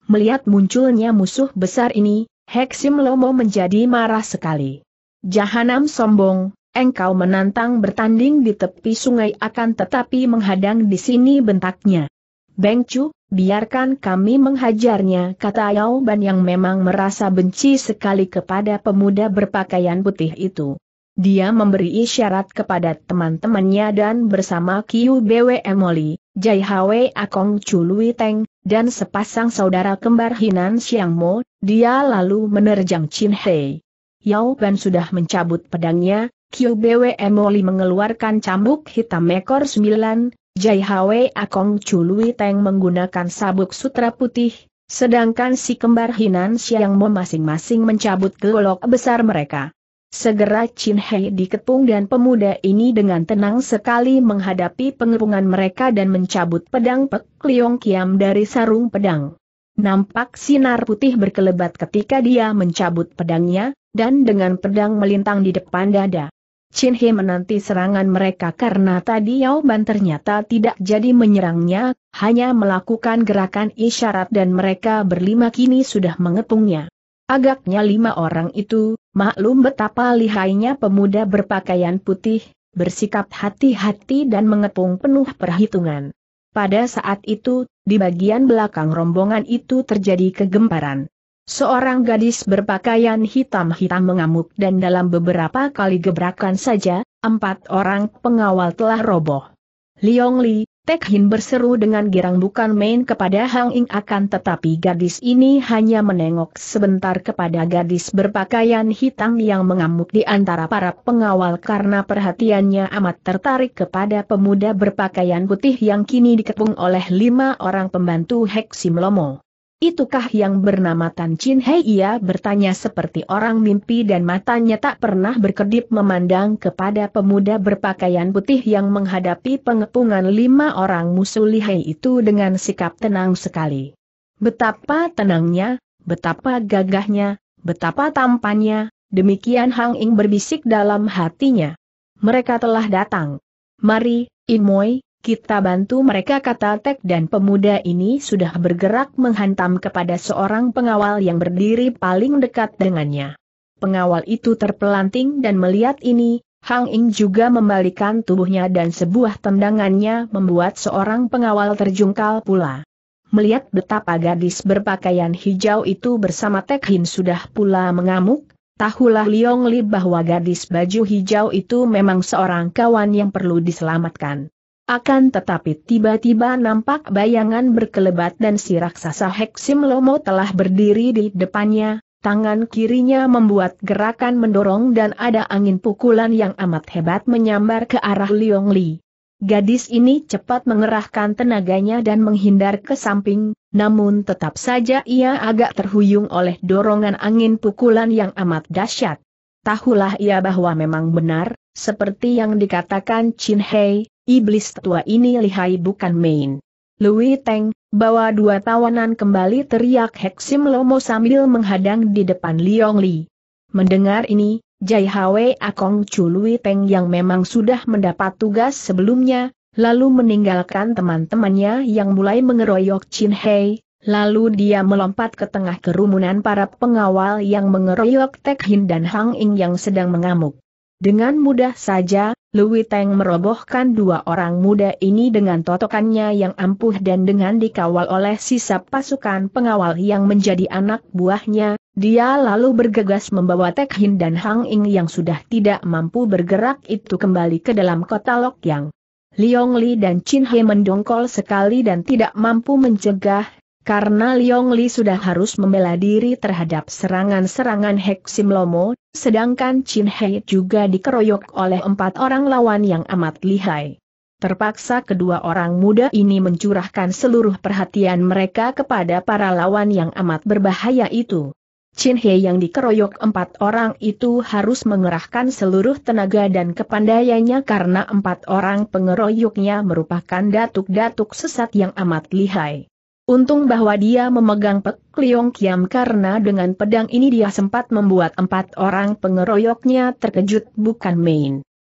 Melihat munculnya musuh besar ini, Heksim Lomo menjadi marah sekali. Jahanam sombong, Engkau menantang bertanding di tepi sungai akan tetapi menghadang di sini bentaknya. Beng Chu, biarkan kami menghajarnya kata Yao Ban yang memang merasa benci sekali kepada pemuda berpakaian putih itu. Dia memberi isyarat kepada teman-temannya dan bersama Kiu Bwe Emoli, Jai Hwe Akong Chu Lui Teng, dan sepasang saudara kembar Hinan Xiang Mo, dia lalu menerjang Chin Hei. Yao Ban sudah mencabut pedangnya, QBWM Oli mengeluarkan cambuk hitam ekor sembilan, Jai Hwe Akong Chului Teng menggunakan sabuk sutra putih, sedangkan si kembar Hinan Siang Mo masing-masing mencabut golok besar mereka. Segera Chin Hei dikepung dan pemuda ini dengan tenang sekali menghadapi pengepungan mereka dan mencabut pedang Pek Liong Kiam dari sarung pedang. Nampak sinar putih berkelebat ketika dia mencabut pedangnya, dan dengan pedang melintang di depan dada. Chin He menanti serangan mereka karena tadi Yao Ban ternyata tidak jadi menyerangnya, hanya melakukan gerakan isyarat dan mereka berlima kini sudah mengepungnya. Agaknya lima orang itu, maklum betapa lihainya pemuda berpakaian putih, bersikap hati-hati dan mengepung penuh perhitungan. Pada saat itu, di bagian belakang rombongan itu terjadi kegemparan. Seorang gadis berpakaian hitam-hitam mengamuk dan dalam beberapa kali gebrakan saja, empat orang pengawal telah roboh. Liong Li, Tek Hin berseru dengan girang bukan main kepada Hang Ing akan tetapi gadis ini hanya menengok sebentar kepada gadis berpakaian hitam yang mengamuk di antara para pengawal karena perhatiannya amat tertarik kepada pemuda berpakaian putih yang kini dikepung oleh lima orang pembantu Heksim Lomo. Itukah yang bernama Tan Chin Hei? Ia bertanya seperti orang mimpi dan matanya tak pernah berkedip memandang kepada pemuda berpakaian putih yang menghadapi pengepungan lima orang musuh lihai itu dengan sikap tenang sekali. Betapa tenangnya, betapa gagahnya, betapa tampannya, demikian Hang Ing berbisik dalam hatinya. Mereka telah datang. Mari, Imoy, kita bantu mereka kata Tek dan pemuda ini sudah bergerak menghantam kepada seorang pengawal yang berdiri paling dekat dengannya. Pengawal itu terpelanting dan melihat ini, Hang Ing juga membalikan tubuhnya dan sebuah tendangannya membuat seorang pengawal terjungkal pula. Melihat betapa gadis berpakaian hijau itu bersama Tek Hin sudah pula mengamuk, tahulah Liong Li bahwa gadis baju hijau itu memang seorang kawan yang perlu diselamatkan. Akan tetapi tiba-tiba nampak bayangan berkelebat dan si raksasa Heksim Lomo telah berdiri di depannya, tangan kirinya membuat gerakan mendorong dan ada angin pukulan yang amat hebat menyambar ke arah Liong Li. Gadis ini cepat mengerahkan tenaganya dan menghindar ke samping, namun tetap saja ia agak terhuyung oleh dorongan angin pukulan yang amat dahsyat. Tahulah ia bahwa memang benar, seperti yang dikatakan Chin Hei, Iblis tua ini lihai bukan main. Louis Teng, bawa dua tawanan kembali teriak Heksim Lomo sambil menghadang di depan Liong Li. Mendengar ini, Jai Hwe Akong Chu Louis Teng yang memang sudah mendapat tugas sebelumnya, lalu meninggalkan teman-temannya yang mulai mengeroyok Chin Hei, lalu dia melompat ke tengah kerumunan para pengawal yang mengeroyok Tek Hin dan Hang Ing yang sedang mengamuk. Dengan mudah saja, Louis Teng merobohkan dua orang muda ini dengan totokannya yang ampuh dan dengan dikawal oleh sisa pasukan pengawal yang menjadi anak buahnya, dia lalu bergegas membawa Tek Hin dan Hang Ing yang sudah tidak mampu bergerak itu kembali ke dalam kota Yang. Liong Li dan Chin He mendongkol sekali dan tidak mampu mencegah karena Liong Li sudah harus membela diri terhadap serangan-serangan Heksim Lomo, sedangkan Chin Hei juga dikeroyok oleh empat orang lawan yang amat lihai. Terpaksa kedua orang muda ini mencurahkan seluruh perhatian mereka kepada para lawan yang amat berbahaya itu. Chin Hei yang dikeroyok empat orang itu harus mengerahkan seluruh tenaga dan kepandaiannya karena empat orang pengeroyoknya merupakan datuk-datuk sesat yang amat lihai. Untung bahwa dia memegang Pek Liong Kiam karena dengan pedang ini dia sempat membuat empat orang pengeroyoknya terkejut bukan main.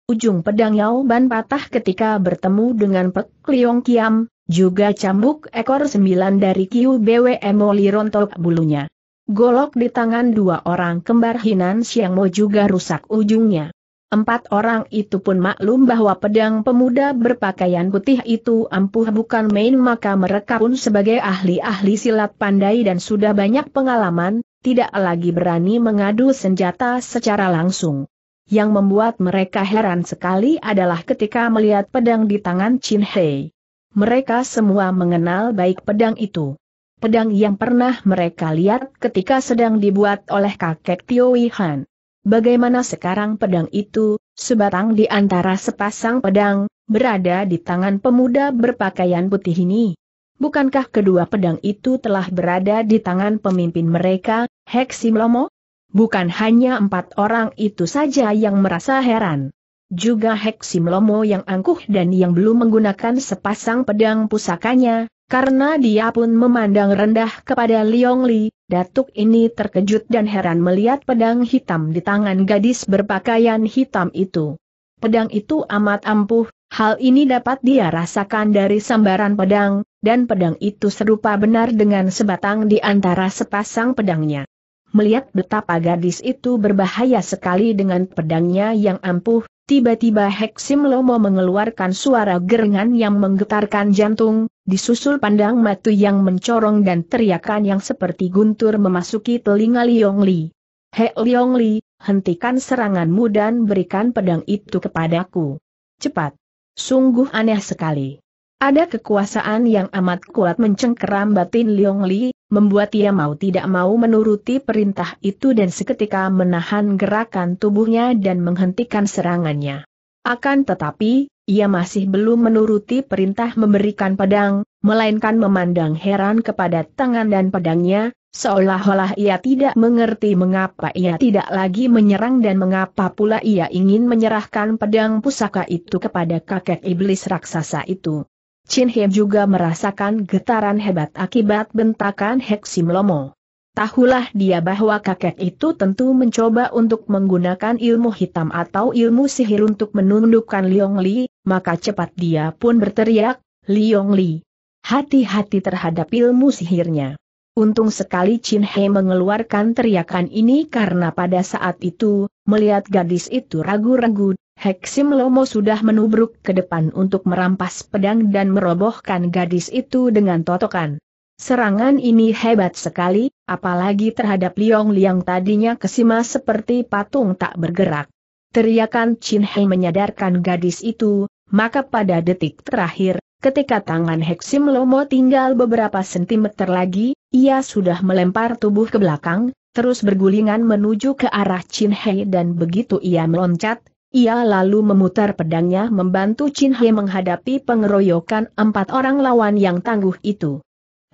Ujung pedang Yao Ban patah ketika bertemu dengan Pek Liong Kiam, juga cambuk ekor sembilan dari Kiu Moli rontok bulunya. Golok di tangan dua orang kembar Hinan Siang Mo juga rusak ujungnya. Empat orang itu pun maklum bahwa pedang pemuda berpakaian putih itu ampuh bukan main maka mereka pun sebagai ahli-ahli silat pandai dan sudah banyak pengalaman, tidak lagi berani mengadu senjata secara langsung. Yang membuat mereka heran sekali adalah ketika melihat pedang di tangan Chin Hei. Mereka semua mengenal baik pedang itu. Pedang yang pernah mereka lihat ketika sedang dibuat oleh kakek Tio Han. Bagaimana sekarang pedang itu, sebatang di antara sepasang pedang, berada di tangan pemuda berpakaian putih ini? Bukankah kedua pedang itu telah berada di tangan pemimpin mereka, Heksim Lomo? Bukan hanya empat orang itu saja yang merasa heran. Juga Heksim Lomo yang angkuh dan yang belum menggunakan sepasang pedang pusakanya, karena dia pun memandang rendah kepada Liong Li, Datuk ini terkejut dan heran melihat pedang hitam di tangan gadis berpakaian hitam itu. Pedang itu amat ampuh, hal ini dapat dia rasakan dari sambaran pedang, dan pedang itu serupa benar dengan sebatang di antara sepasang pedangnya. Melihat betapa gadis itu berbahaya sekali dengan pedangnya yang ampuh, Tiba-tiba Lomo mengeluarkan suara gerengan yang menggetarkan jantung, disusul pandang matu yang mencorong dan teriakan yang seperti guntur memasuki telinga Liong Li. He Liong Li, hentikan seranganmu dan berikan pedang itu kepadaku. Cepat. Sungguh aneh sekali. Ada kekuasaan yang amat kuat mencengkeram batin Liong Li, membuat ia mau tidak mau menuruti perintah itu dan seketika menahan gerakan tubuhnya dan menghentikan serangannya. Akan tetapi, ia masih belum menuruti perintah memberikan pedang, melainkan memandang heran kepada tangan dan pedangnya, seolah-olah ia tidak mengerti mengapa ia tidak lagi menyerang dan mengapa pula ia ingin menyerahkan pedang pusaka itu kepada kakek iblis raksasa itu. Chin He juga merasakan getaran hebat akibat bentakan Heksim Lomo. Tahulah dia bahwa kakek itu tentu mencoba untuk menggunakan ilmu hitam atau ilmu sihir untuk menundukkan Liong Li, maka cepat dia pun berteriak, Liong Li. Hati-hati terhadap ilmu sihirnya. Untung sekali Chin He mengeluarkan teriakan ini karena pada saat itu, melihat gadis itu ragu-ragu, Heksim Lomo sudah menubruk ke depan untuk merampas pedang dan merobohkan gadis itu dengan totokan. Serangan ini hebat sekali, apalagi terhadap Liong Liang tadinya kesima seperti patung tak bergerak. Teriakan Chin Hei menyadarkan gadis itu, maka pada detik terakhir, ketika tangan Heksim Lomo tinggal beberapa sentimeter lagi, ia sudah melempar tubuh ke belakang, terus bergulingan menuju ke arah Chin Hei dan begitu ia meloncat, ia lalu memutar pedangnya membantu Chin He menghadapi pengeroyokan empat orang lawan yang tangguh itu.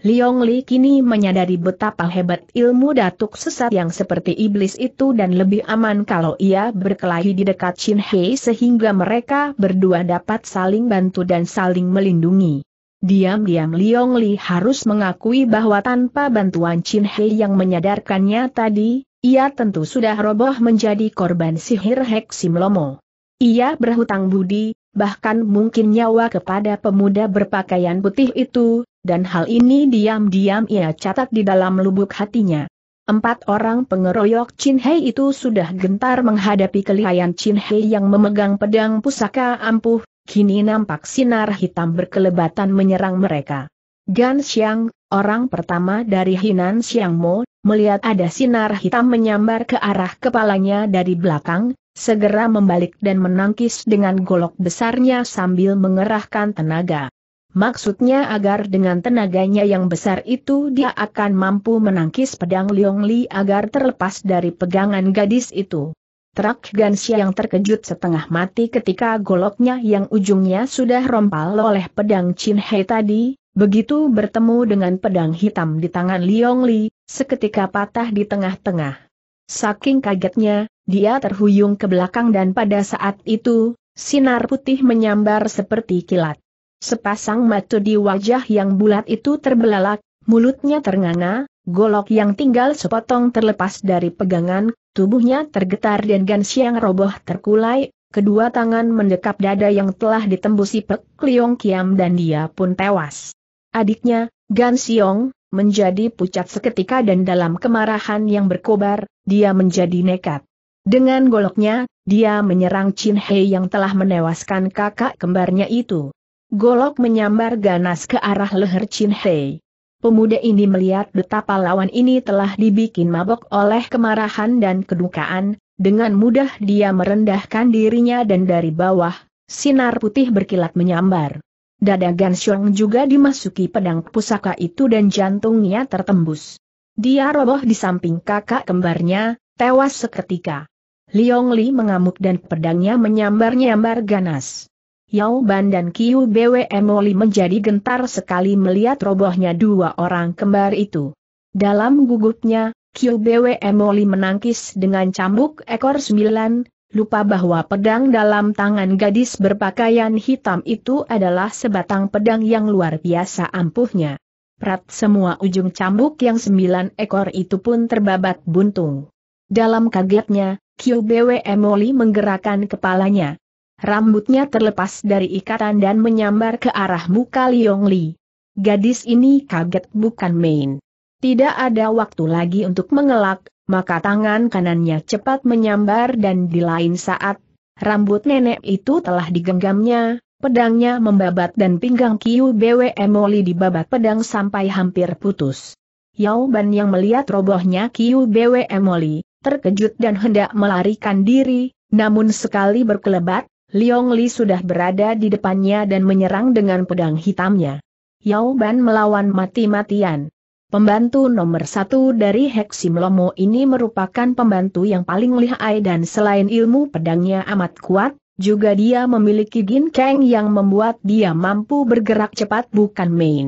Liong Li kini menyadari betapa hebat ilmu datuk sesat yang seperti iblis itu dan lebih aman kalau ia berkelahi di dekat Chin He sehingga mereka berdua dapat saling bantu dan saling melindungi. Diam-diam Liong Li harus mengakui bahwa tanpa bantuan Chin He yang menyadarkannya tadi, ia tentu sudah roboh menjadi korban sihir Heksim Lomo. Ia berhutang budi, bahkan mungkin nyawa kepada pemuda berpakaian putih itu, dan hal ini diam-diam ia catat di dalam lubuk hatinya. Empat orang pengeroyok Chin Hei itu sudah gentar menghadapi kelihayan Chin Hei yang memegang pedang pusaka ampuh, kini nampak sinar hitam berkelebatan menyerang mereka. Gan Xiang, orang pertama dari Hinan Xiangmo, melihat ada sinar hitam menyambar ke arah kepalanya dari belakang, segera membalik dan menangkis dengan golok besarnya sambil mengerahkan tenaga. Maksudnya agar dengan tenaganya yang besar itu dia akan mampu menangkis pedang Liong Li agar terlepas dari pegangan gadis itu. Trak Gansia yang terkejut setengah mati ketika goloknya yang ujungnya sudah rompal oleh pedang Chin Hei tadi, begitu bertemu dengan pedang hitam di tangan Liong Li, seketika patah di tengah-tengah. Saking kagetnya, dia terhuyung ke belakang dan pada saat itu, sinar putih menyambar seperti kilat. Sepasang mata di wajah yang bulat itu terbelalak, mulutnya ternganga, golok yang tinggal sepotong terlepas dari pegangan, tubuhnya tergetar dan gansiang roboh terkulai, kedua tangan mendekap dada yang telah ditembusi Pek Liong Kiam dan dia pun tewas. Adiknya, Gan Siong, menjadi pucat seketika dan dalam kemarahan yang berkobar, dia menjadi nekat. Dengan goloknya, dia menyerang Chin Hei yang telah menewaskan kakak kembarnya itu. Golok menyambar ganas ke arah leher Chin Hei. Pemuda ini melihat betapa lawan ini telah dibikin mabok oleh kemarahan dan kedukaan, dengan mudah dia merendahkan dirinya dan dari bawah, sinar putih berkilat menyambar. Dada Gansyong juga dimasuki pedang pusaka itu dan jantungnya tertembus. Dia roboh di samping kakak kembarnya, tewas seketika. Liong Li mengamuk dan pedangnya menyambar-nyambar ganas. Yao Ban dan Kiu Bwe Moli menjadi gentar sekali melihat robohnya dua orang kembar itu. Dalam gugupnya, Kiu Bwe Moli menangkis dengan cambuk ekor sembilan, lupa bahwa pedang dalam tangan gadis berpakaian hitam itu adalah sebatang pedang yang luar biasa ampuhnya. Prat semua ujung cambuk yang sembilan ekor itu pun terbabat buntung. Dalam kagetnya, Bwe Emoli menggerakkan kepalanya. Rambutnya terlepas dari ikatan dan menyambar ke arah muka Liong Li. Gadis ini kaget bukan main. Tidak ada waktu lagi untuk mengelak, maka tangan kanannya cepat menyambar dan di lain saat, rambut nenek itu telah digenggamnya, pedangnya membabat dan pinggang Kiu Bwe Moli dibabat pedang sampai hampir putus. Yao Ban yang melihat robohnya Kiu Bwe Moli, terkejut dan hendak melarikan diri, namun sekali berkelebat, Liong Li sudah berada di depannya dan menyerang dengan pedang hitamnya. Yao Ban melawan mati-matian, Pembantu nomor satu dari Heksim Lomo ini merupakan pembantu yang paling lihai dan selain ilmu pedangnya amat kuat, juga dia memiliki ginkeng yang membuat dia mampu bergerak cepat bukan main.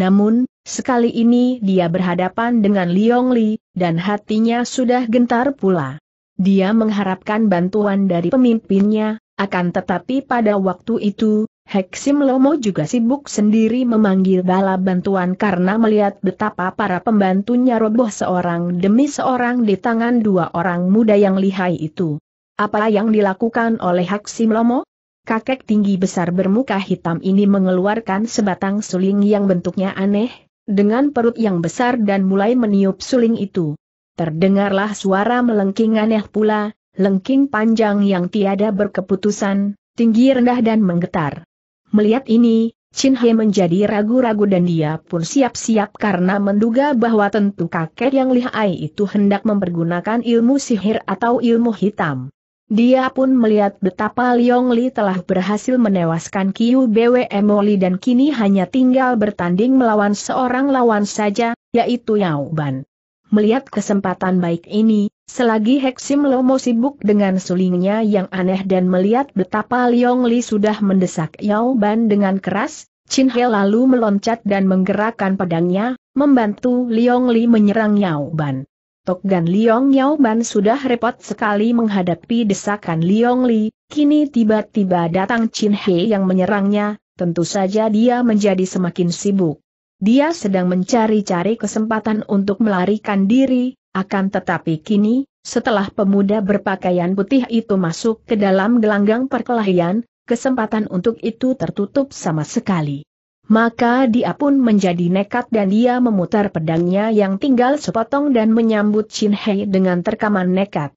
Namun, sekali ini dia berhadapan dengan Liong Li, dan hatinya sudah gentar pula. Dia mengharapkan bantuan dari pemimpinnya, akan tetapi pada waktu itu, Heksim Lomo juga sibuk sendiri memanggil bala bantuan karena melihat betapa para pembantunya roboh seorang demi seorang di tangan dua orang muda yang lihai itu. Apa yang dilakukan oleh Heksim Lomo? Kakek tinggi besar bermuka hitam ini mengeluarkan sebatang suling yang bentuknya aneh, dengan perut yang besar dan mulai meniup suling itu. Terdengarlah suara melengking aneh pula, lengking panjang yang tiada berkeputusan, tinggi rendah dan menggetar. Melihat ini, Chin He menjadi ragu-ragu dan dia pun siap-siap karena menduga bahwa tentu kakek yang lihai itu hendak mempergunakan ilmu sihir atau ilmu hitam. Dia pun melihat betapa Liong Li telah berhasil menewaskan Kiu Bwe Moli dan kini hanya tinggal bertanding melawan seorang lawan saja, yaitu Yao Ban. Melihat kesempatan baik ini, selagi Heksim Lomo sibuk dengan sulingnya yang aneh dan melihat betapa Liong Li sudah mendesak Yao Ban dengan keras, Chin He lalu meloncat dan menggerakkan pedangnya, membantu Liong Li menyerang Yao Ban. Tokgan Liong Yao Ban sudah repot sekali menghadapi desakan Liong Li, kini tiba-tiba datang Chin He yang menyerangnya, tentu saja dia menjadi semakin sibuk. Dia sedang mencari-cari kesempatan untuk melarikan diri, akan tetapi kini, setelah pemuda berpakaian putih itu masuk ke dalam gelanggang perkelahian, kesempatan untuk itu tertutup sama sekali. Maka dia pun menjadi nekat dan dia memutar pedangnya yang tinggal sepotong dan menyambut Chin Hei dengan terkaman nekat.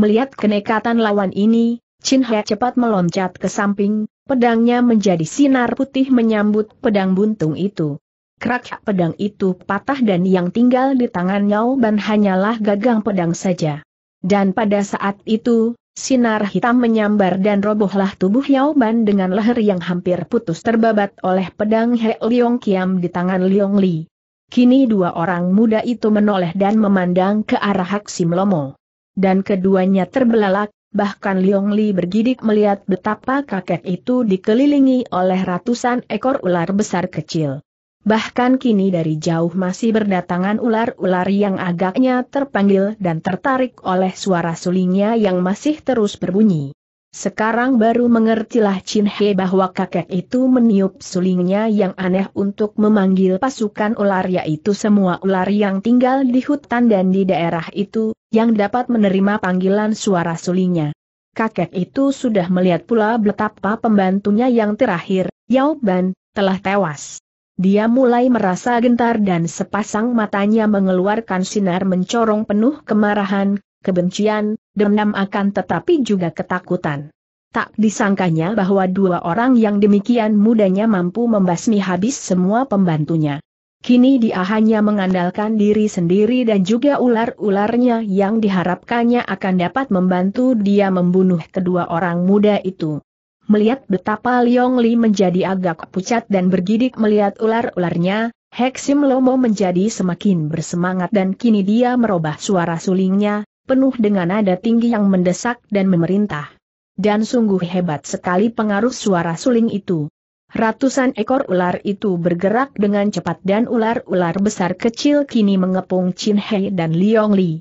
Melihat kenekatan lawan ini, Chin Hei cepat meloncat ke samping, pedangnya menjadi sinar putih menyambut pedang buntung itu. Kerak pedang itu patah dan yang tinggal di tangan Yao Ban hanyalah gagang pedang saja. Dan pada saat itu, sinar hitam menyambar dan robohlah tubuh Yao Ban dengan leher yang hampir putus terbabat oleh pedang He Leong Kiam di tangan Leong Li. Kini dua orang muda itu menoleh dan memandang ke arah Haksim Lomo. Dan keduanya terbelalak, Bahkan Leong Li bergidik melihat betapa kakek itu dikelilingi oleh ratusan ekor ular besar kecil. Bahkan kini dari jauh masih berdatangan ular-ular yang agaknya terpanggil dan tertarik oleh suara sulingnya yang masih terus berbunyi. Sekarang baru mengertilah Chin He bahwa kakek itu meniup sulingnya yang aneh untuk memanggil pasukan ular yaitu semua ular yang tinggal di hutan dan di daerah itu, yang dapat menerima panggilan suara sulingnya. Kakek itu sudah melihat pula betapa pembantunya yang terakhir, Yao Ban, telah tewas. Dia mulai merasa gentar dan sepasang matanya mengeluarkan sinar mencorong penuh kemarahan, kebencian, dendam akan tetapi juga ketakutan. Tak disangkanya bahwa dua orang yang demikian mudanya mampu membasmi habis semua pembantunya. Kini dia hanya mengandalkan diri sendiri dan juga ular-ularnya yang diharapkannya akan dapat membantu dia membunuh kedua orang muda itu. Melihat betapa Liong Li menjadi agak pucat dan bergidik melihat ular-ularnya, Heksim Lomo menjadi semakin bersemangat dan kini dia merubah suara sulingnya, penuh dengan nada tinggi yang mendesak dan memerintah. Dan sungguh hebat sekali pengaruh suara suling itu. Ratusan ekor ular itu bergerak dengan cepat dan ular-ular besar kecil kini mengepung Chin Hei dan Liong Li.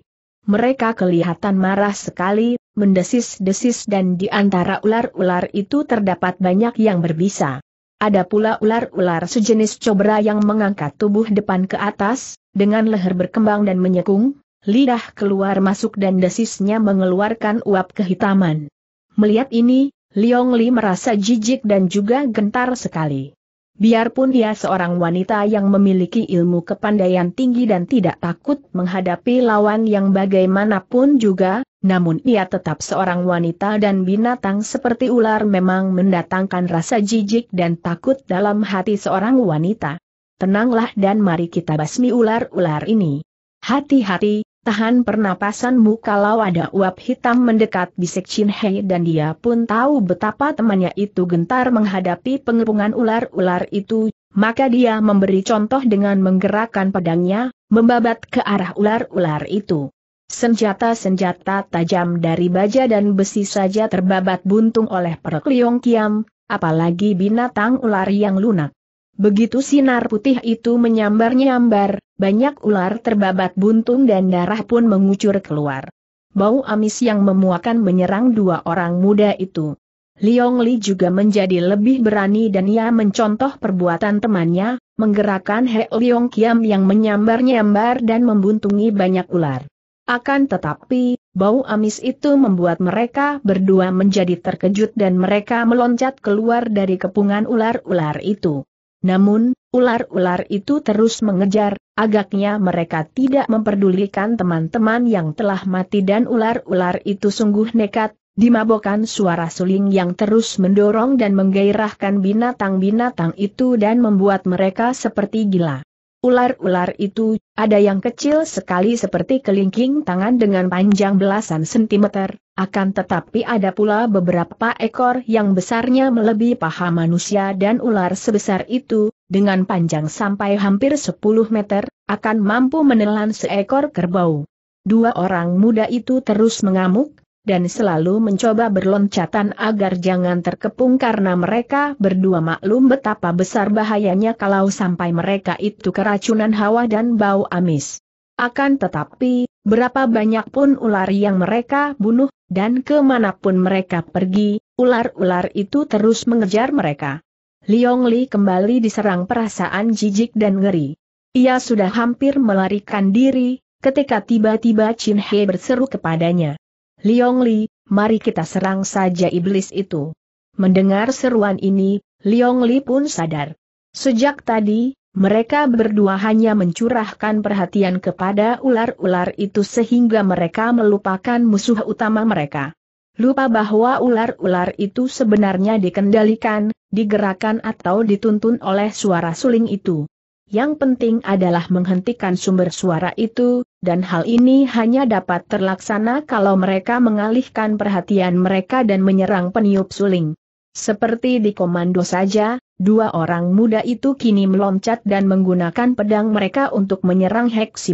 Mereka kelihatan marah sekali, mendesis-desis dan di antara ular-ular itu terdapat banyak yang berbisa. Ada pula ular-ular sejenis cobra yang mengangkat tubuh depan ke atas, dengan leher berkembang dan menyekung, lidah keluar masuk dan desisnya mengeluarkan uap kehitaman. Melihat ini, Liong Li merasa jijik dan juga gentar sekali. Biarpun dia seorang wanita yang memiliki ilmu kepandaian tinggi dan tidak takut menghadapi lawan yang bagaimanapun juga, namun ia tetap seorang wanita dan binatang seperti ular memang mendatangkan rasa jijik dan takut dalam hati seorang wanita. Tenanglah dan mari kita basmi ular-ular ini. Hati-hati, tahan pernapasanmu kalau ada uap hitam mendekat bisik Chin Hei dan dia pun tahu betapa temannya itu gentar menghadapi pengepungan ular-ular itu, maka dia memberi contoh dengan menggerakkan pedangnya, membabat ke arah ular-ular itu. Senjata-senjata tajam dari baja dan besi saja terbabat buntung oleh perut Liong Kiam, apalagi binatang ular yang lunak. Begitu sinar putih itu menyambar-nyambar, banyak ular terbabat buntung dan darah pun mengucur keluar. Bau amis yang memuakan menyerang dua orang muda itu. Liong Li juga menjadi lebih berani dan ia mencontoh perbuatan temannya, menggerakkan He Liong Kiam yang menyambar-nyambar dan membuntungi banyak ular. Akan tetapi, bau amis itu membuat mereka berdua menjadi terkejut dan mereka meloncat keluar dari kepungan ular-ular itu. Namun, ular-ular itu terus mengejar, agaknya mereka tidak memperdulikan teman-teman yang telah mati dan ular-ular itu sungguh nekat, dimabokkan suara suling yang terus mendorong dan menggairahkan binatang-binatang itu dan membuat mereka seperti gila. Ular-ular itu, ada yang kecil sekali seperti kelingking tangan dengan panjang belasan sentimeter, akan tetapi ada pula beberapa ekor yang besarnya melebihi paha manusia dan ular sebesar itu, dengan panjang sampai hampir 10 meter, akan mampu menelan seekor kerbau. Dua orang muda itu terus mengamuk, dan selalu mencoba berloncatan agar jangan terkepung karena mereka berdua maklum betapa besar bahayanya kalau sampai mereka itu keracunan hawa dan bau amis. Akan tetapi, berapa banyak pun ular yang mereka bunuh, dan kemanapun mereka pergi, ular-ular itu terus mengejar mereka. Liong Li kembali diserang perasaan jijik dan ngeri. Ia sudah hampir melarikan diri, ketika tiba-tiba Chin He berseru kepadanya. Liong Li, mari kita serang saja iblis itu. Mendengar seruan ini, Liong Li pun sadar. Sejak tadi, mereka berdua hanya mencurahkan perhatian kepada ular-ular itu sehingga mereka melupakan musuh utama mereka. Lupa bahwa ular-ular itu sebenarnya dikendalikan, digerakkan atau dituntun oleh suara suling itu. Yang penting adalah menghentikan sumber suara itu, dan hal ini hanya dapat terlaksana kalau mereka mengalihkan perhatian mereka dan menyerang peniup suling. Seperti di komando saja, dua orang muda itu kini meloncat dan menggunakan pedang mereka untuk menyerang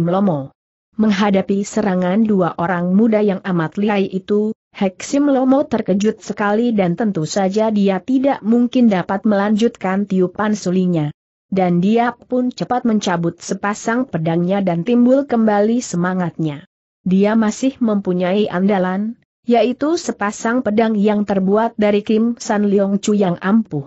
Lomo. Menghadapi serangan dua orang muda yang amat liai itu, Lomo terkejut sekali dan tentu saja dia tidak mungkin dapat melanjutkan tiupan sulingnya dan dia pun cepat mencabut sepasang pedangnya dan timbul kembali semangatnya. Dia masih mempunyai andalan, yaitu sepasang pedang yang terbuat dari Kim San Leong Chu yang ampuh.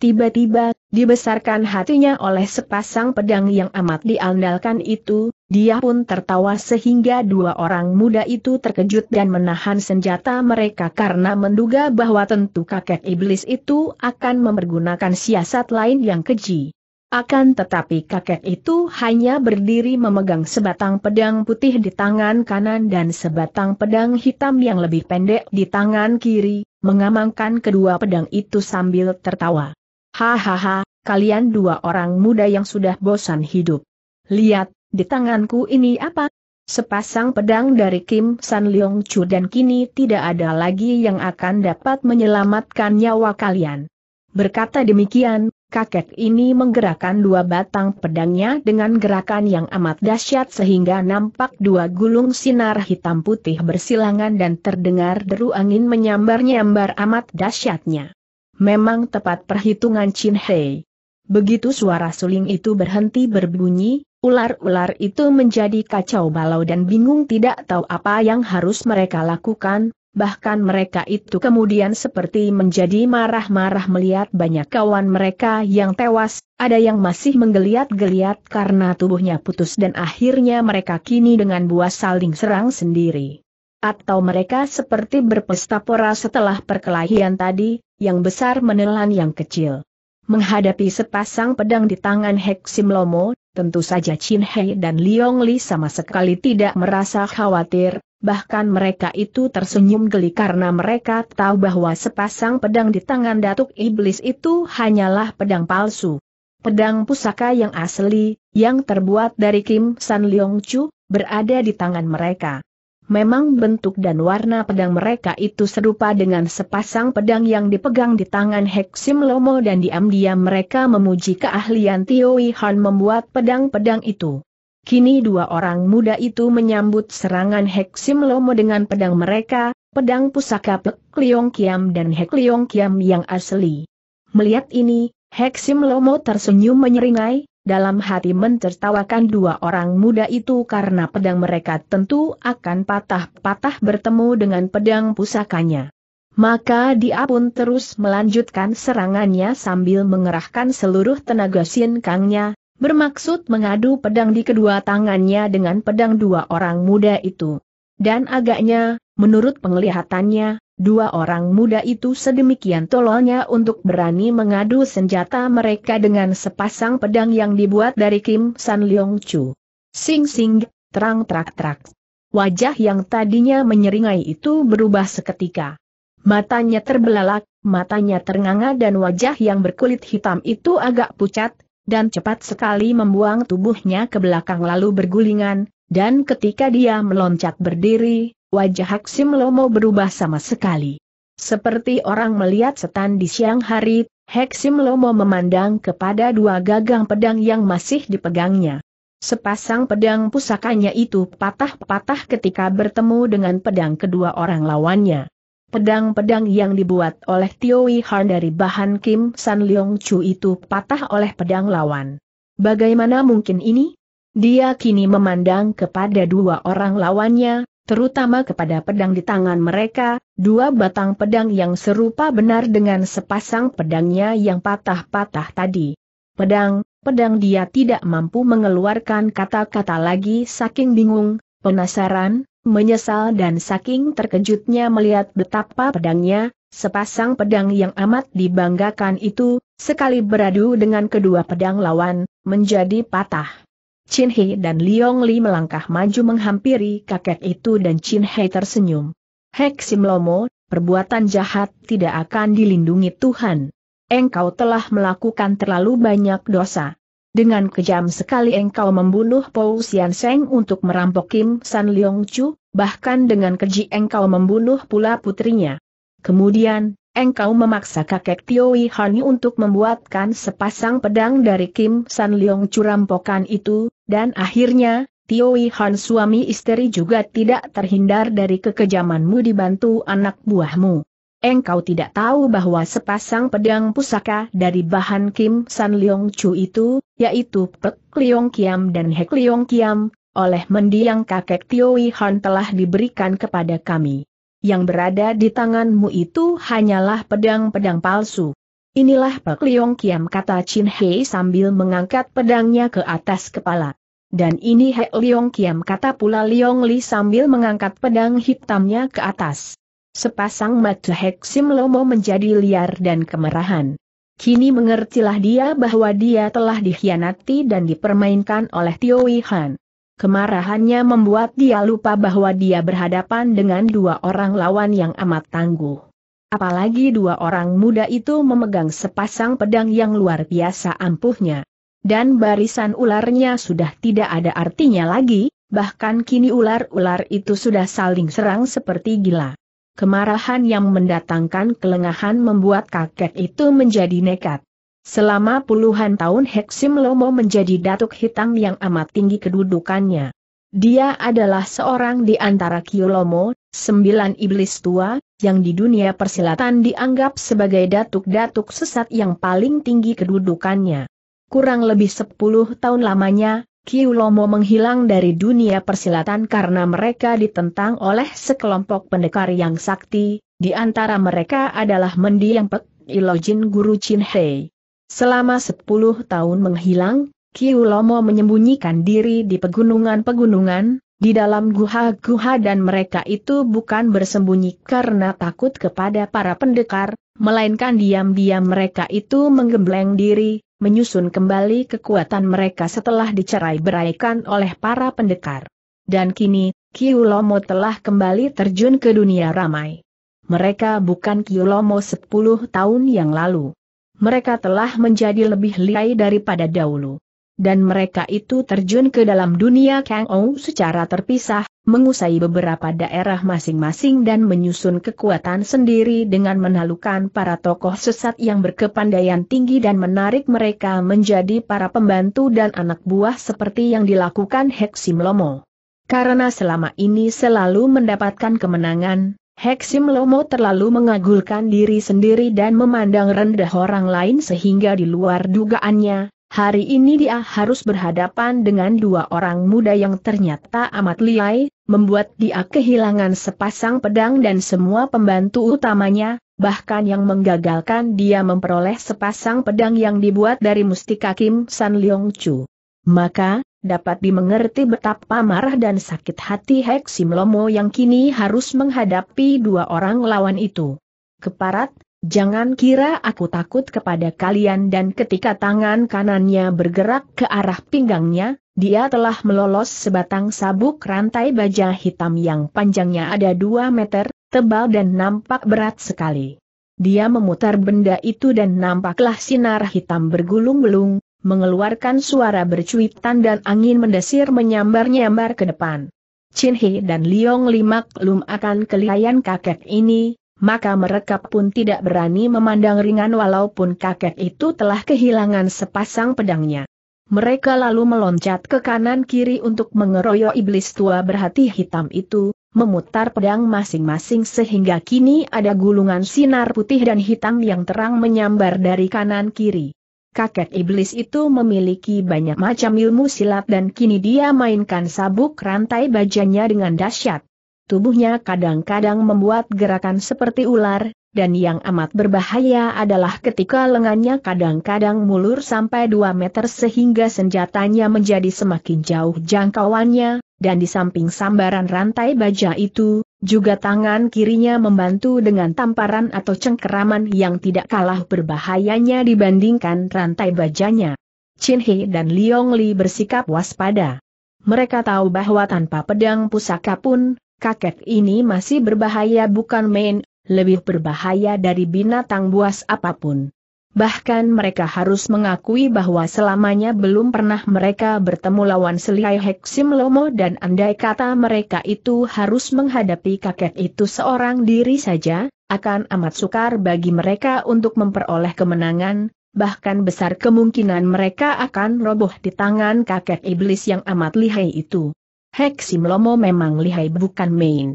Tiba-tiba, dibesarkan hatinya oleh sepasang pedang yang amat diandalkan itu, dia pun tertawa sehingga dua orang muda itu terkejut dan menahan senjata mereka karena menduga bahwa tentu kakek iblis itu akan mempergunakan siasat lain yang keji. Akan tetapi kakek itu hanya berdiri memegang sebatang pedang putih di tangan kanan dan sebatang pedang hitam yang lebih pendek di tangan kiri, mengamankan kedua pedang itu sambil tertawa. Hahaha, kalian dua orang muda yang sudah bosan hidup. Lihat, di tanganku ini apa? Sepasang pedang dari Kim San Leong Chu dan kini tidak ada lagi yang akan dapat menyelamatkan nyawa kalian. Berkata demikian, kakek ini menggerakkan dua batang pedangnya dengan gerakan yang amat dahsyat sehingga nampak dua gulung sinar hitam putih bersilangan dan terdengar deru angin menyambar-nyambar amat dahsyatnya. Memang tepat perhitungan Chin Hei. Begitu suara suling itu berhenti berbunyi, ular-ular itu menjadi kacau balau dan bingung tidak tahu apa yang harus mereka lakukan, bahkan mereka itu kemudian seperti menjadi marah-marah melihat banyak kawan mereka yang tewas, ada yang masih menggeliat-geliat karena tubuhnya putus dan akhirnya mereka kini dengan buah saling serang sendiri. Atau mereka seperti berpesta pora setelah perkelahian tadi, yang besar menelan yang kecil. Menghadapi sepasang pedang di tangan Heksim Lomo, tentu saja Chin Hei dan Liong Li sama sekali tidak merasa khawatir, bahkan mereka itu tersenyum geli karena mereka tahu bahwa sepasang pedang di tangan Datuk Iblis itu hanyalah pedang palsu. Pedang pusaka yang asli, yang terbuat dari Kim San Leong Chu, berada di tangan mereka. Memang bentuk dan warna pedang mereka itu serupa dengan sepasang pedang yang dipegang di tangan Heksim Lomo dan diam-diam mereka memuji keahlian Tioi Han membuat pedang-pedang itu. Kini dua orang muda itu menyambut serangan Hek Sim Lomo dengan pedang mereka, pedang pusaka Pek Liong Kiam dan Hek Liong Kiam yang asli. Melihat ini, Hek Sim Lomo tersenyum menyeringai, dalam hati mentertawakan dua orang muda itu karena pedang mereka tentu akan patah-patah bertemu dengan pedang pusakanya. Maka dia pun terus melanjutkan serangannya sambil mengerahkan seluruh tenaga sinkangnya, bermaksud mengadu pedang di kedua tangannya dengan pedang dua orang muda itu. Dan agaknya, menurut penglihatannya, dua orang muda itu sedemikian tololnya untuk berani mengadu senjata mereka dengan sepasang pedang yang dibuat dari Kim San Leong Chu. Sing sing, terang trak trak. Wajah yang tadinya menyeringai itu berubah seketika. Matanya terbelalak, matanya ternganga dan wajah yang berkulit hitam itu agak pucat, dan cepat sekali membuang tubuhnya ke belakang lalu bergulingan, dan ketika dia meloncat berdiri, wajah Haksim Lomo berubah sama sekali. Seperti orang melihat setan di siang hari, Haksim Lomo memandang kepada dua gagang pedang yang masih dipegangnya. Sepasang pedang pusakanya itu patah-patah ketika bertemu dengan pedang kedua orang lawannya. Pedang-pedang yang dibuat oleh Tioi Han dari bahan Kim San Leong Chu itu patah oleh pedang lawan. Bagaimana mungkin ini? Dia kini memandang kepada dua orang lawannya, terutama kepada pedang di tangan mereka, dua batang pedang yang serupa benar dengan sepasang pedangnya yang patah-patah tadi. Pedang, pedang dia tidak mampu mengeluarkan kata-kata lagi saking bingung, penasaran, menyesal dan saking terkejutnya melihat betapa pedangnya, sepasang pedang yang amat dibanggakan itu, sekali beradu dengan kedua pedang lawan, menjadi patah. Chin He dan Liong Li melangkah maju menghampiri kakek itu dan Chin He tersenyum. Hek Lomo, perbuatan jahat tidak akan dilindungi Tuhan. Engkau telah melakukan terlalu banyak dosa. Dengan kejam sekali engkau membunuh Pou Sian Seng untuk merampok Kim San Leong Chu, bahkan dengan keji engkau membunuh pula putrinya. Kemudian, engkau memaksa kakek Tioi Han untuk membuatkan sepasang pedang dari Kim San Leong Chu rampokan itu, dan akhirnya, Tioi Han suami istri juga tidak terhindar dari kekejamanmu dibantu anak buahmu. Engkau tidak tahu bahwa sepasang pedang pusaka dari bahan Kim San Leong Chu itu, yaitu Pek Liong Kiam dan Hek Liong Kiam, oleh mendiang kakek Tio Han telah diberikan kepada kami. Yang berada di tanganmu itu hanyalah pedang-pedang palsu. Inilah Pek Liong Kiam kata Chin Hei sambil mengangkat pedangnya ke atas kepala. Dan ini Hek Liong Kiam kata pula Liong Li sambil mengangkat pedang hitamnya ke atas. Sepasang mata Hek Sim Lomo menjadi liar dan kemerahan. Kini mengertilah dia bahwa dia telah dikhianati dan dipermainkan oleh Tio Wihan. Kemarahannya membuat dia lupa bahwa dia berhadapan dengan dua orang lawan yang amat tangguh. Apalagi dua orang muda itu memegang sepasang pedang yang luar biasa ampuhnya. Dan barisan ularnya sudah tidak ada artinya lagi, bahkan kini ular-ular itu sudah saling serang seperti gila. Kemarahan yang mendatangkan kelengahan membuat kakek itu menjadi nekat. Selama puluhan tahun Heksim Lomo menjadi datuk hitam yang amat tinggi kedudukannya. Dia adalah seorang di antara Lomo, sembilan iblis tua, yang di dunia persilatan dianggap sebagai datuk-datuk sesat yang paling tinggi kedudukannya. Kurang lebih sepuluh tahun lamanya, Kiulomo menghilang dari dunia persilatan karena mereka ditentang oleh sekelompok pendekar yang sakti, di antara mereka adalah mendiang Pek, Ilojin Guru Chin Hei. Selama 10 tahun menghilang, Kiulomo menyembunyikan diri di pegunungan-pegunungan, di dalam guha-guha dan mereka itu bukan bersembunyi karena takut kepada para pendekar, melainkan diam-diam mereka itu menggembleng diri, menyusun kembali kekuatan mereka setelah dicerai beraikan oleh para pendekar. Dan kini, Kiulomo telah kembali terjun ke dunia ramai. Mereka bukan Kiulomo 10 tahun yang lalu. Mereka telah menjadi lebih liai daripada dahulu. Dan mereka itu terjun ke dalam dunia Kang Ou secara terpisah, mengusai beberapa daerah masing-masing dan menyusun kekuatan sendiri dengan menalukan para tokoh sesat yang berkepandaian tinggi dan menarik mereka menjadi para pembantu dan anak buah seperti yang dilakukan Heksim Lomo. Karena selama ini selalu mendapatkan kemenangan, Heksim Lomo terlalu mengagulkan diri sendiri dan memandang rendah orang lain sehingga di luar dugaannya, Hari ini dia harus berhadapan dengan dua orang muda yang ternyata amat liai, membuat dia kehilangan sepasang pedang dan semua pembantu utamanya, bahkan yang menggagalkan dia memperoleh sepasang pedang yang dibuat dari mustika Kim San Leong Chu. Maka, dapat dimengerti betapa marah dan sakit hati Hek Simlomo yang kini harus menghadapi dua orang lawan itu. Keparat, Jangan kira aku takut kepada kalian dan ketika tangan kanannya bergerak ke arah pinggangnya, dia telah melolos sebatang sabuk rantai baja hitam yang panjangnya ada 2 meter, tebal dan nampak berat sekali. Dia memutar benda itu dan nampaklah sinar hitam bergulung-gulung, mengeluarkan suara bercuitan dan angin mendesir menyambar-nyambar ke depan. Chin He dan Liong Limak Lum akan kelihayan kakek ini, maka mereka pun tidak berani memandang ringan walaupun kakek itu telah kehilangan sepasang pedangnya. Mereka lalu meloncat ke kanan kiri untuk mengeroyok iblis tua berhati hitam itu, memutar pedang masing-masing sehingga kini ada gulungan sinar putih dan hitam yang terang menyambar dari kanan kiri. Kakek iblis itu memiliki banyak macam ilmu silat dan kini dia mainkan sabuk rantai bajanya dengan dahsyat. Tubuhnya kadang-kadang membuat gerakan seperti ular, dan yang amat berbahaya adalah ketika lengannya kadang-kadang mulur sampai 2 meter sehingga senjatanya menjadi semakin jauh jangkauannya, dan di samping sambaran rantai baja itu, juga tangan kirinya membantu dengan tamparan atau cengkeraman yang tidak kalah berbahayanya dibandingkan rantai bajanya. Chin He dan Liong Li bersikap waspada. Mereka tahu bahwa tanpa pedang pusaka pun, kakek ini masih berbahaya bukan main, lebih berbahaya dari binatang buas apapun. Bahkan mereka harus mengakui bahwa selamanya belum pernah mereka bertemu lawan selai Heksim Lomo dan andai kata mereka itu harus menghadapi kakek itu seorang diri saja, akan amat sukar bagi mereka untuk memperoleh kemenangan, bahkan besar kemungkinan mereka akan roboh di tangan kakek iblis yang amat lihai itu. Heksim Lomo memang lihai bukan main.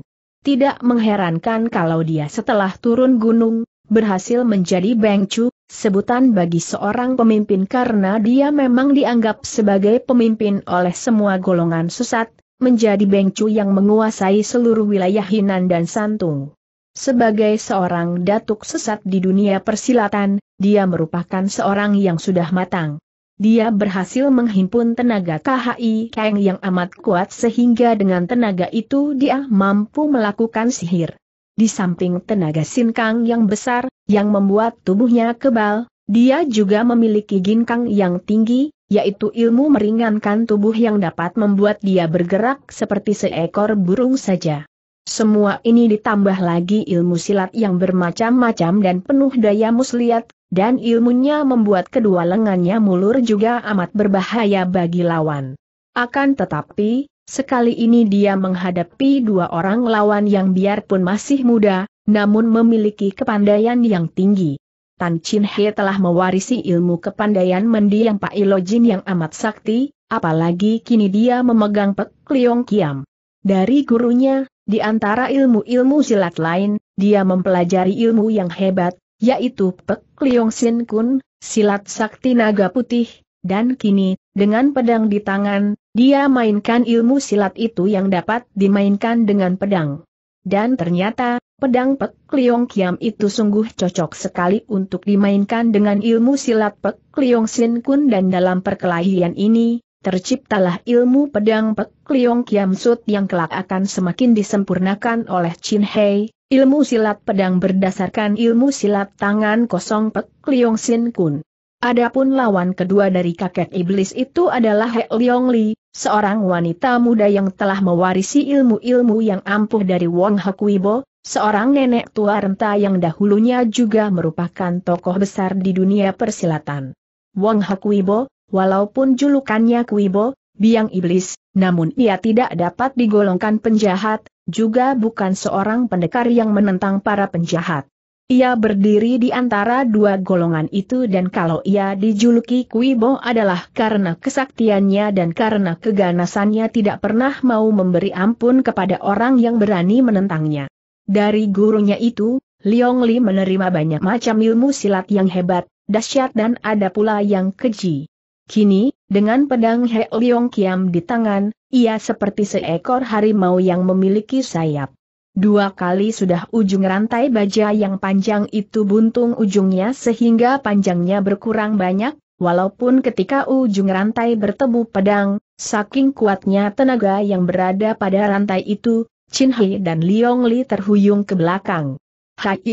Tidak mengherankan kalau dia setelah turun gunung, berhasil menjadi Bengcu, sebutan bagi seorang pemimpin karena dia memang dianggap sebagai pemimpin oleh semua golongan sesat, menjadi Bengcu yang menguasai seluruh wilayah Hinan dan Santung. Sebagai seorang datuk sesat di dunia persilatan, dia merupakan seorang yang sudah matang. Dia berhasil menghimpun tenaga KHI Kang yang amat kuat sehingga dengan tenaga itu dia mampu melakukan sihir. Di samping tenaga Sin Kang yang besar, yang membuat tubuhnya kebal, dia juga memiliki gin ginkang yang tinggi, yaitu ilmu meringankan tubuh yang dapat membuat dia bergerak seperti seekor burung saja. Semua ini ditambah lagi ilmu silat yang bermacam-macam dan penuh daya muslihat, dan ilmunya membuat kedua lengannya mulur juga amat berbahaya bagi lawan. Akan tetapi, sekali ini dia menghadapi dua orang lawan yang biarpun masih muda, namun memiliki kepandaian yang tinggi. Tan Chin He telah mewarisi ilmu kepandaian mendiang Pak Ilojin yang amat sakti, apalagi kini dia memegang Pek Liong Kiam. Dari gurunya, di antara ilmu-ilmu silat lain, dia mempelajari ilmu yang hebat, yaitu Pek Liong Sin Kun, silat sakti naga putih, dan kini, dengan pedang di tangan, dia mainkan ilmu silat itu yang dapat dimainkan dengan pedang. Dan ternyata, pedang Pek Liong Kiam itu sungguh cocok sekali untuk dimainkan dengan ilmu silat Pek Liong Sin Kun dan dalam perkelahian ini, terciptalah ilmu pedang Pek Liong Kiam Sut yang kelak akan semakin disempurnakan oleh Chin Hei, ilmu silat pedang berdasarkan ilmu silat tangan kosong Pek Liong Sin Kun. Adapun lawan kedua dari kakek iblis itu adalah He Liong Li, seorang wanita muda yang telah mewarisi ilmu-ilmu yang ampuh dari Wong Hakuibo, seorang nenek tua renta yang dahulunya juga merupakan tokoh besar di dunia persilatan. Wong Hakuibo, Walaupun julukannya Kuibo, biang iblis, namun ia tidak dapat digolongkan penjahat, juga bukan seorang pendekar yang menentang para penjahat. Ia berdiri di antara dua golongan itu dan kalau ia dijuluki Kuibo adalah karena kesaktiannya dan karena keganasannya tidak pernah mau memberi ampun kepada orang yang berani menentangnya. Dari gurunya itu, Liong Li menerima banyak macam ilmu silat yang hebat, dahsyat dan ada pula yang keji. Kini, dengan pedang He Leong Kiam di tangan, ia seperti seekor harimau yang memiliki sayap. Dua kali sudah ujung rantai baja yang panjang itu buntung ujungnya sehingga panjangnya berkurang banyak, walaupun ketika ujung rantai bertemu pedang, saking kuatnya tenaga yang berada pada rantai itu, Chin He dan Liong Li terhuyung ke belakang. Hai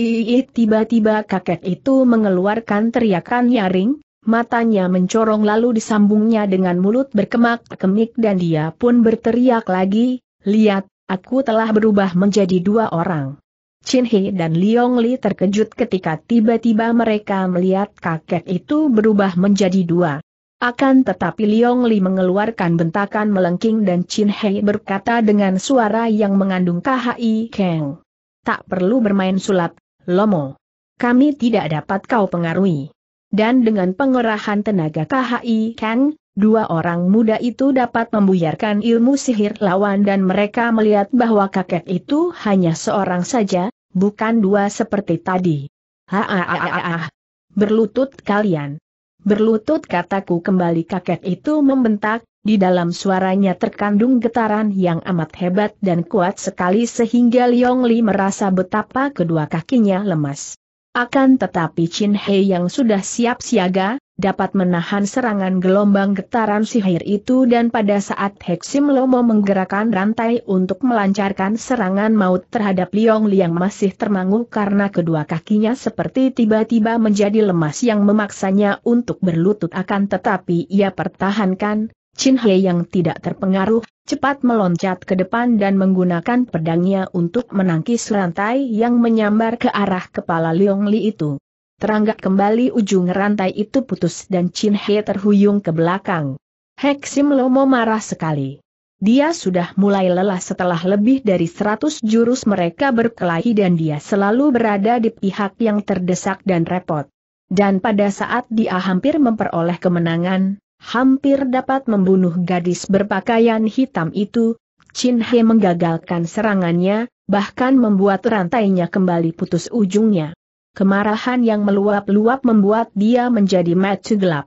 tiba-tiba kakek itu mengeluarkan teriakan nyaring, matanya mencorong lalu disambungnya dengan mulut berkemak-kemik dan dia pun berteriak lagi, lihat, aku telah berubah menjadi dua orang. Chin He dan Liong Li terkejut ketika tiba-tiba mereka melihat kakek itu berubah menjadi dua. Akan tetapi Liong Li mengeluarkan bentakan melengking dan Chin He berkata dengan suara yang mengandung KHI Keng. Tak perlu bermain sulap, Lomo. Kami tidak dapat kau pengaruhi dan dengan pengerahan tenaga KHI Kang, dua orang muda itu dapat membuyarkan ilmu sihir lawan dan mereka melihat bahwa kakek itu hanya seorang saja, bukan dua seperti tadi. Haaah! Berlutut kalian. Berlutut kataku kembali kakek itu membentak, di dalam suaranya terkandung getaran yang amat hebat dan kuat sekali sehingga Liong Li merasa betapa kedua kakinya lemas. Akan tetapi Chin Hei yang sudah siap siaga, dapat menahan serangan gelombang getaran sihir itu dan pada saat Heksim Lomo menggerakkan rantai untuk melancarkan serangan maut terhadap Liong Liang masih termangu karena kedua kakinya seperti tiba-tiba menjadi lemas yang memaksanya untuk berlutut akan tetapi ia pertahankan, Chin He yang tidak terpengaruh, cepat meloncat ke depan dan menggunakan pedangnya untuk menangkis rantai yang menyambar ke arah kepala Leong Li itu. Teranggak kembali ujung rantai itu putus dan Chin He terhuyung ke belakang. Sim Lomo marah sekali. Dia sudah mulai lelah setelah lebih dari 100 jurus mereka berkelahi dan dia selalu berada di pihak yang terdesak dan repot. Dan pada saat dia hampir memperoleh kemenangan, hampir dapat membunuh gadis berpakaian hitam itu, Chin He menggagalkan serangannya, bahkan membuat rantainya kembali putus ujungnya. Kemarahan yang meluap-luap membuat dia menjadi mati gelap.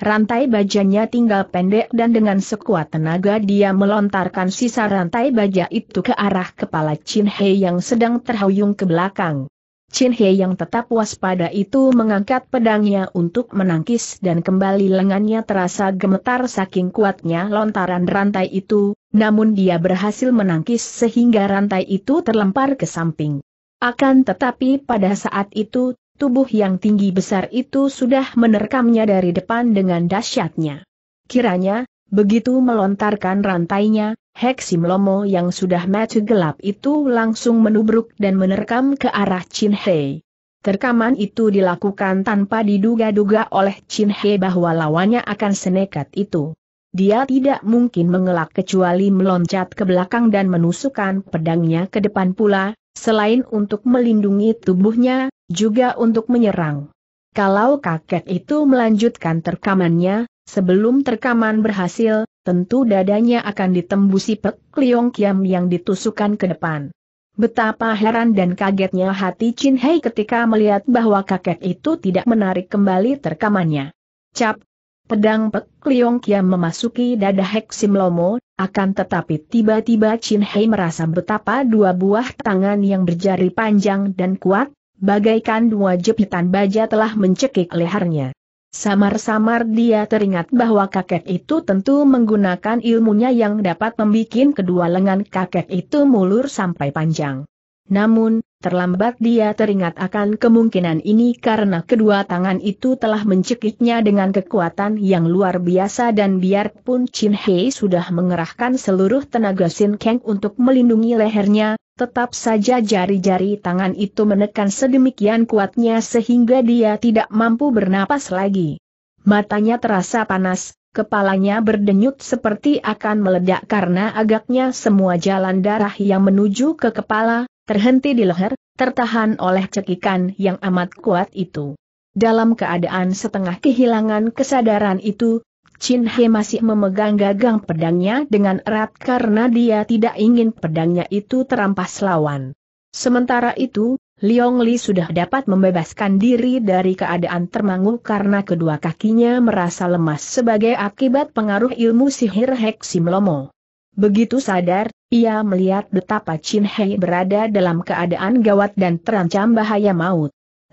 Rantai bajanya tinggal pendek dan dengan sekuat tenaga dia melontarkan sisa rantai baja itu ke arah kepala Chin He yang sedang terhuyung ke belakang. Chin He yang tetap waspada itu mengangkat pedangnya untuk menangkis dan kembali lengannya terasa gemetar saking kuatnya lontaran rantai itu, namun dia berhasil menangkis sehingga rantai itu terlempar ke samping. Akan tetapi pada saat itu, tubuh yang tinggi besar itu sudah menerkamnya dari depan dengan dahsyatnya. Kiranya, begitu melontarkan rantainya, Heksim Lomo yang sudah mati gelap itu langsung menubruk dan menerkam ke arah Chin Hei. Terkaman itu dilakukan tanpa diduga-duga oleh Chin Hei bahwa lawannya akan senekat itu. Dia tidak mungkin mengelak kecuali meloncat ke belakang dan menusukkan pedangnya ke depan pula, selain untuk melindungi tubuhnya, juga untuk menyerang. Kalau kakek itu melanjutkan terkamannya, Sebelum terkaman berhasil, tentu dadanya akan ditembusi Pek Liong Kiam yang ditusukkan ke depan. Betapa heran dan kagetnya hati Chin Hei ketika melihat bahwa kakek itu tidak menarik kembali terkamannya. Cap, pedang Pek Liong Kiam memasuki dada Hek Sim Lomo, akan tetapi tiba-tiba Chin Hei merasa betapa dua buah tangan yang berjari panjang dan kuat, bagaikan dua jepitan baja telah mencekik lehernya. Samar-samar dia teringat bahwa kakek itu tentu menggunakan ilmunya yang dapat membuat kedua lengan kakek itu mulur sampai panjang. Namun, terlambat dia teringat akan kemungkinan ini karena kedua tangan itu telah mencekiknya dengan kekuatan yang luar biasa dan biarpun Chin Hei sudah mengerahkan seluruh tenaga Sin Kang untuk melindungi lehernya, Tetap saja jari-jari tangan itu menekan sedemikian kuatnya sehingga dia tidak mampu bernapas lagi. Matanya terasa panas, kepalanya berdenyut seperti akan meledak karena agaknya semua jalan darah yang menuju ke kepala, terhenti di leher, tertahan oleh cekikan yang amat kuat itu. Dalam keadaan setengah kehilangan kesadaran itu, Chin He masih memegang gagang pedangnya dengan erat karena dia tidak ingin pedangnya itu terampas lawan. Sementara itu, Liong Li sudah dapat membebaskan diri dari keadaan termangu karena kedua kakinya merasa lemas sebagai akibat pengaruh ilmu sihir melomo. Begitu sadar, ia melihat betapa Chin He berada dalam keadaan gawat dan terancam bahaya maut.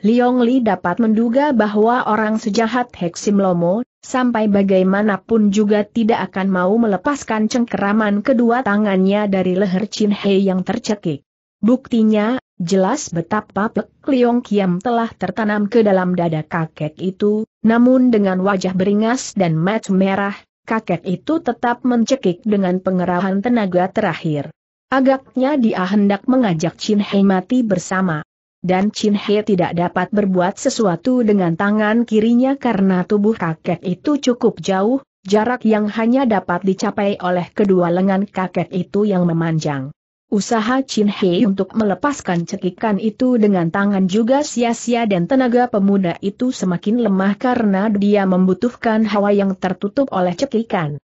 Liong Li dapat menduga bahwa orang sejahat Heksim Lomo, sampai bagaimanapun juga tidak akan mau melepaskan cengkeraman kedua tangannya dari leher Chin Hei yang tercekik. Buktinya, jelas betapa Pek Liong Kiam telah tertanam ke dalam dada kakek itu, namun dengan wajah beringas dan mat merah, kakek itu tetap mencekik dengan pengerahan tenaga terakhir. Agaknya dia hendak mengajak Chin Hei mati bersama dan Chin He tidak dapat berbuat sesuatu dengan tangan kirinya karena tubuh kakek itu cukup jauh, jarak yang hanya dapat dicapai oleh kedua lengan kakek itu yang memanjang. Usaha Chin He untuk melepaskan cekikan itu dengan tangan juga sia-sia dan tenaga pemuda itu semakin lemah karena dia membutuhkan hawa yang tertutup oleh cekikan.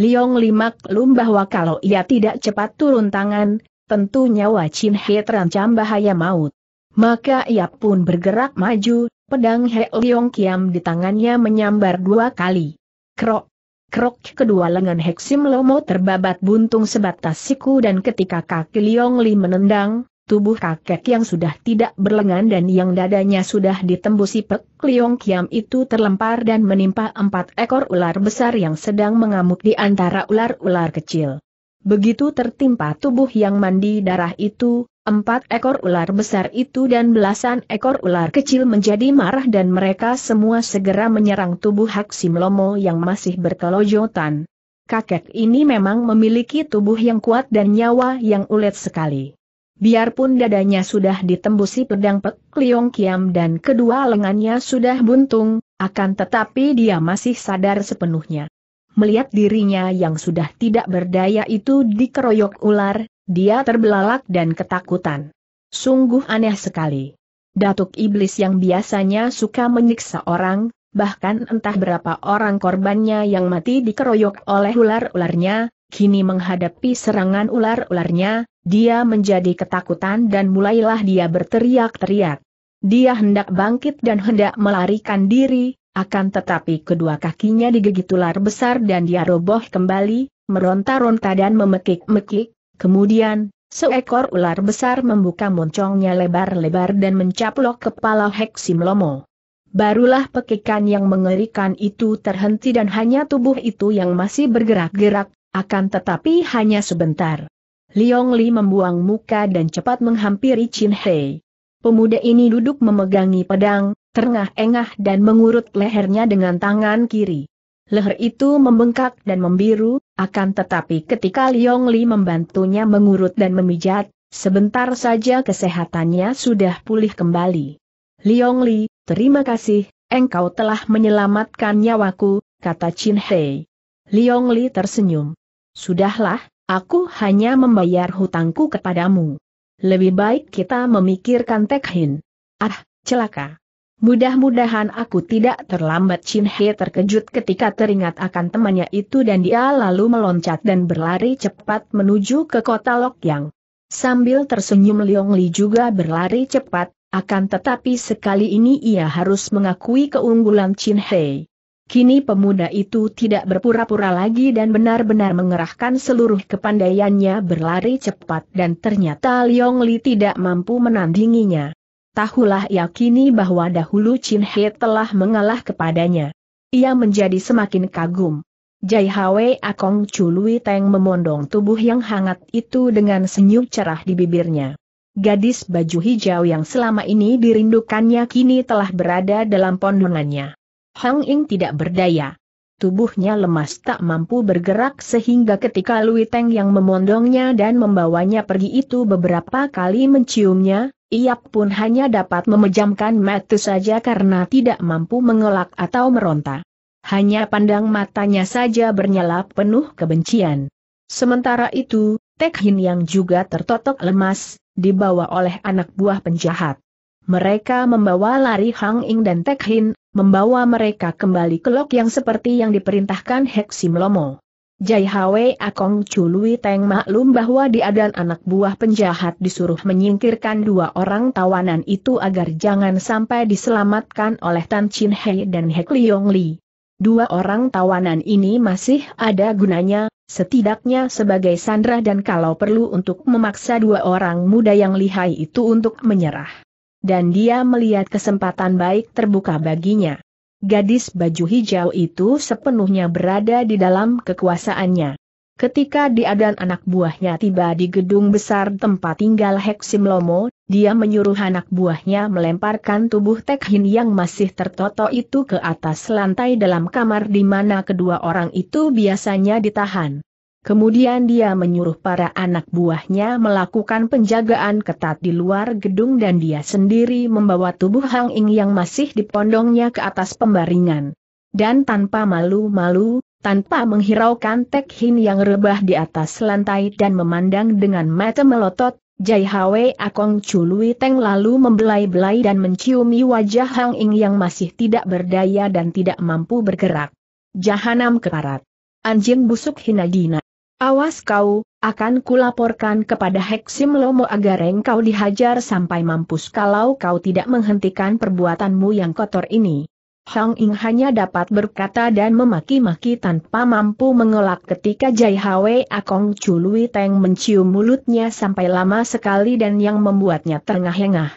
Liong Limak Lum bahwa kalau ia tidak cepat turun tangan, tentu nyawa Chin He terancam bahaya maut. Maka ia pun bergerak maju, pedang He Leong Kiam di tangannya menyambar dua kali. Krok! Krok kedua lengan Heksim Lomo terbabat buntung sebatas siku dan ketika kaki Leong Li menendang, tubuh kakek yang sudah tidak berlengan dan yang dadanya sudah ditembusi pek Leong Kiam itu terlempar dan menimpa empat ekor ular besar yang sedang mengamuk di antara ular-ular kecil. Begitu tertimpa tubuh yang mandi darah itu, empat ekor ular besar itu dan belasan ekor ular kecil menjadi marah dan mereka semua segera menyerang tubuh Haksim Lomo yang masih berkelojotan. Kakek ini memang memiliki tubuh yang kuat dan nyawa yang ulet sekali. Biarpun dadanya sudah ditembusi pedang Pek Liong Kiam dan kedua lengannya sudah buntung, akan tetapi dia masih sadar sepenuhnya melihat dirinya yang sudah tidak berdaya itu dikeroyok ular, dia terbelalak dan ketakutan. Sungguh aneh sekali. Datuk Iblis yang biasanya suka menyiksa orang, bahkan entah berapa orang korbannya yang mati dikeroyok oleh ular-ularnya, kini menghadapi serangan ular-ularnya, dia menjadi ketakutan dan mulailah dia berteriak-teriak. Dia hendak bangkit dan hendak melarikan diri, akan tetapi kedua kakinya digigit ular besar dan dia roboh kembali, meronta-ronta dan memekik-mekik, kemudian, seekor ular besar membuka moncongnya lebar-lebar dan mencaplok kepala Heksim Lomo. Barulah pekikan yang mengerikan itu terhenti dan hanya tubuh itu yang masih bergerak-gerak, akan tetapi hanya sebentar. Liong Li membuang muka dan cepat menghampiri Chin Hei. Pemuda ini duduk memegangi pedang, terengah-engah dan mengurut lehernya dengan tangan kiri. Leher itu membengkak dan membiru, akan tetapi ketika Liong Li membantunya mengurut dan memijat, sebentar saja kesehatannya sudah pulih kembali. Liong Li, terima kasih, engkau telah menyelamatkan nyawaku, kata Chin Hei. Liong Li tersenyum. Sudahlah, aku hanya membayar hutangku kepadamu. Lebih baik kita memikirkan Tekhin. Ah, celaka. Mudah-mudahan aku tidak terlambat Chin He terkejut ketika teringat akan temannya itu dan dia lalu meloncat dan berlari cepat menuju ke kota Lokyang. Sambil tersenyum Leong Li juga berlari cepat, akan tetapi sekali ini ia harus mengakui keunggulan Chin He. Kini pemuda itu tidak berpura-pura lagi dan benar-benar mengerahkan seluruh kepandaiannya berlari cepat dan ternyata Leong Li tidak mampu menandinginya tahulah yakini bahwa dahulu Chin He telah mengalah kepadanya. Ia menjadi semakin kagum. Jai Hwe Akong Chului Teng memondong tubuh yang hangat itu dengan senyum cerah di bibirnya. Gadis baju hijau yang selama ini dirindukannya kini telah berada dalam pondongannya. Hang Ying tidak berdaya tubuhnya lemas tak mampu bergerak sehingga ketika Lui Teng yang memondongnya dan membawanya pergi itu beberapa kali menciumnya, ia pun hanya dapat memejamkan mata saja karena tidak mampu mengelak atau meronta. Hanya pandang matanya saja bernyala penuh kebencian. Sementara itu, Tek Hin yang juga tertotok lemas, dibawa oleh anak buah penjahat. Mereka membawa lari Hang Ing dan Tek Hin, membawa mereka kembali ke lok yang seperti yang diperintahkan Heksim Lomo. Jai Hwe Akong Chului Teng maklum bahwa dia dan anak buah penjahat disuruh menyingkirkan dua orang tawanan itu agar jangan sampai diselamatkan oleh Tan Chin Hei dan Hek Leong Li. Dua orang tawanan ini masih ada gunanya, setidaknya sebagai sandra dan kalau perlu untuk memaksa dua orang muda yang lihai itu untuk menyerah dan dia melihat kesempatan baik terbuka baginya. Gadis baju hijau itu sepenuhnya berada di dalam kekuasaannya. Ketika dia dan anak buahnya tiba di gedung besar tempat tinggal Heksim Lomo, dia menyuruh anak buahnya melemparkan tubuh Tekhin yang masih tertoto itu ke atas lantai dalam kamar di mana kedua orang itu biasanya ditahan. Kemudian dia menyuruh para anak buahnya melakukan penjagaan ketat di luar gedung dan dia sendiri membawa tubuh Hang Ing yang masih dipondongnya ke atas pembaringan. Dan tanpa malu-malu, tanpa menghiraukan Tek Hin yang rebah di atas lantai dan memandang dengan mata melotot, Jai Hwe Akong Chului Teng lalu membelai-belai dan menciumi wajah Hang Ing yang masih tidak berdaya dan tidak mampu bergerak. Jahanam keparat. Anjing busuk hina dina. Awas kau, akan kulaporkan kepada Heksim Lomo agar engkau dihajar sampai mampus kalau kau tidak menghentikan perbuatanmu yang kotor ini. Hang Ing hanya dapat berkata dan memaki-maki tanpa mampu mengelak ketika Jai Hwe Akong Chului Teng mencium mulutnya sampai lama sekali dan yang membuatnya terengah-engah.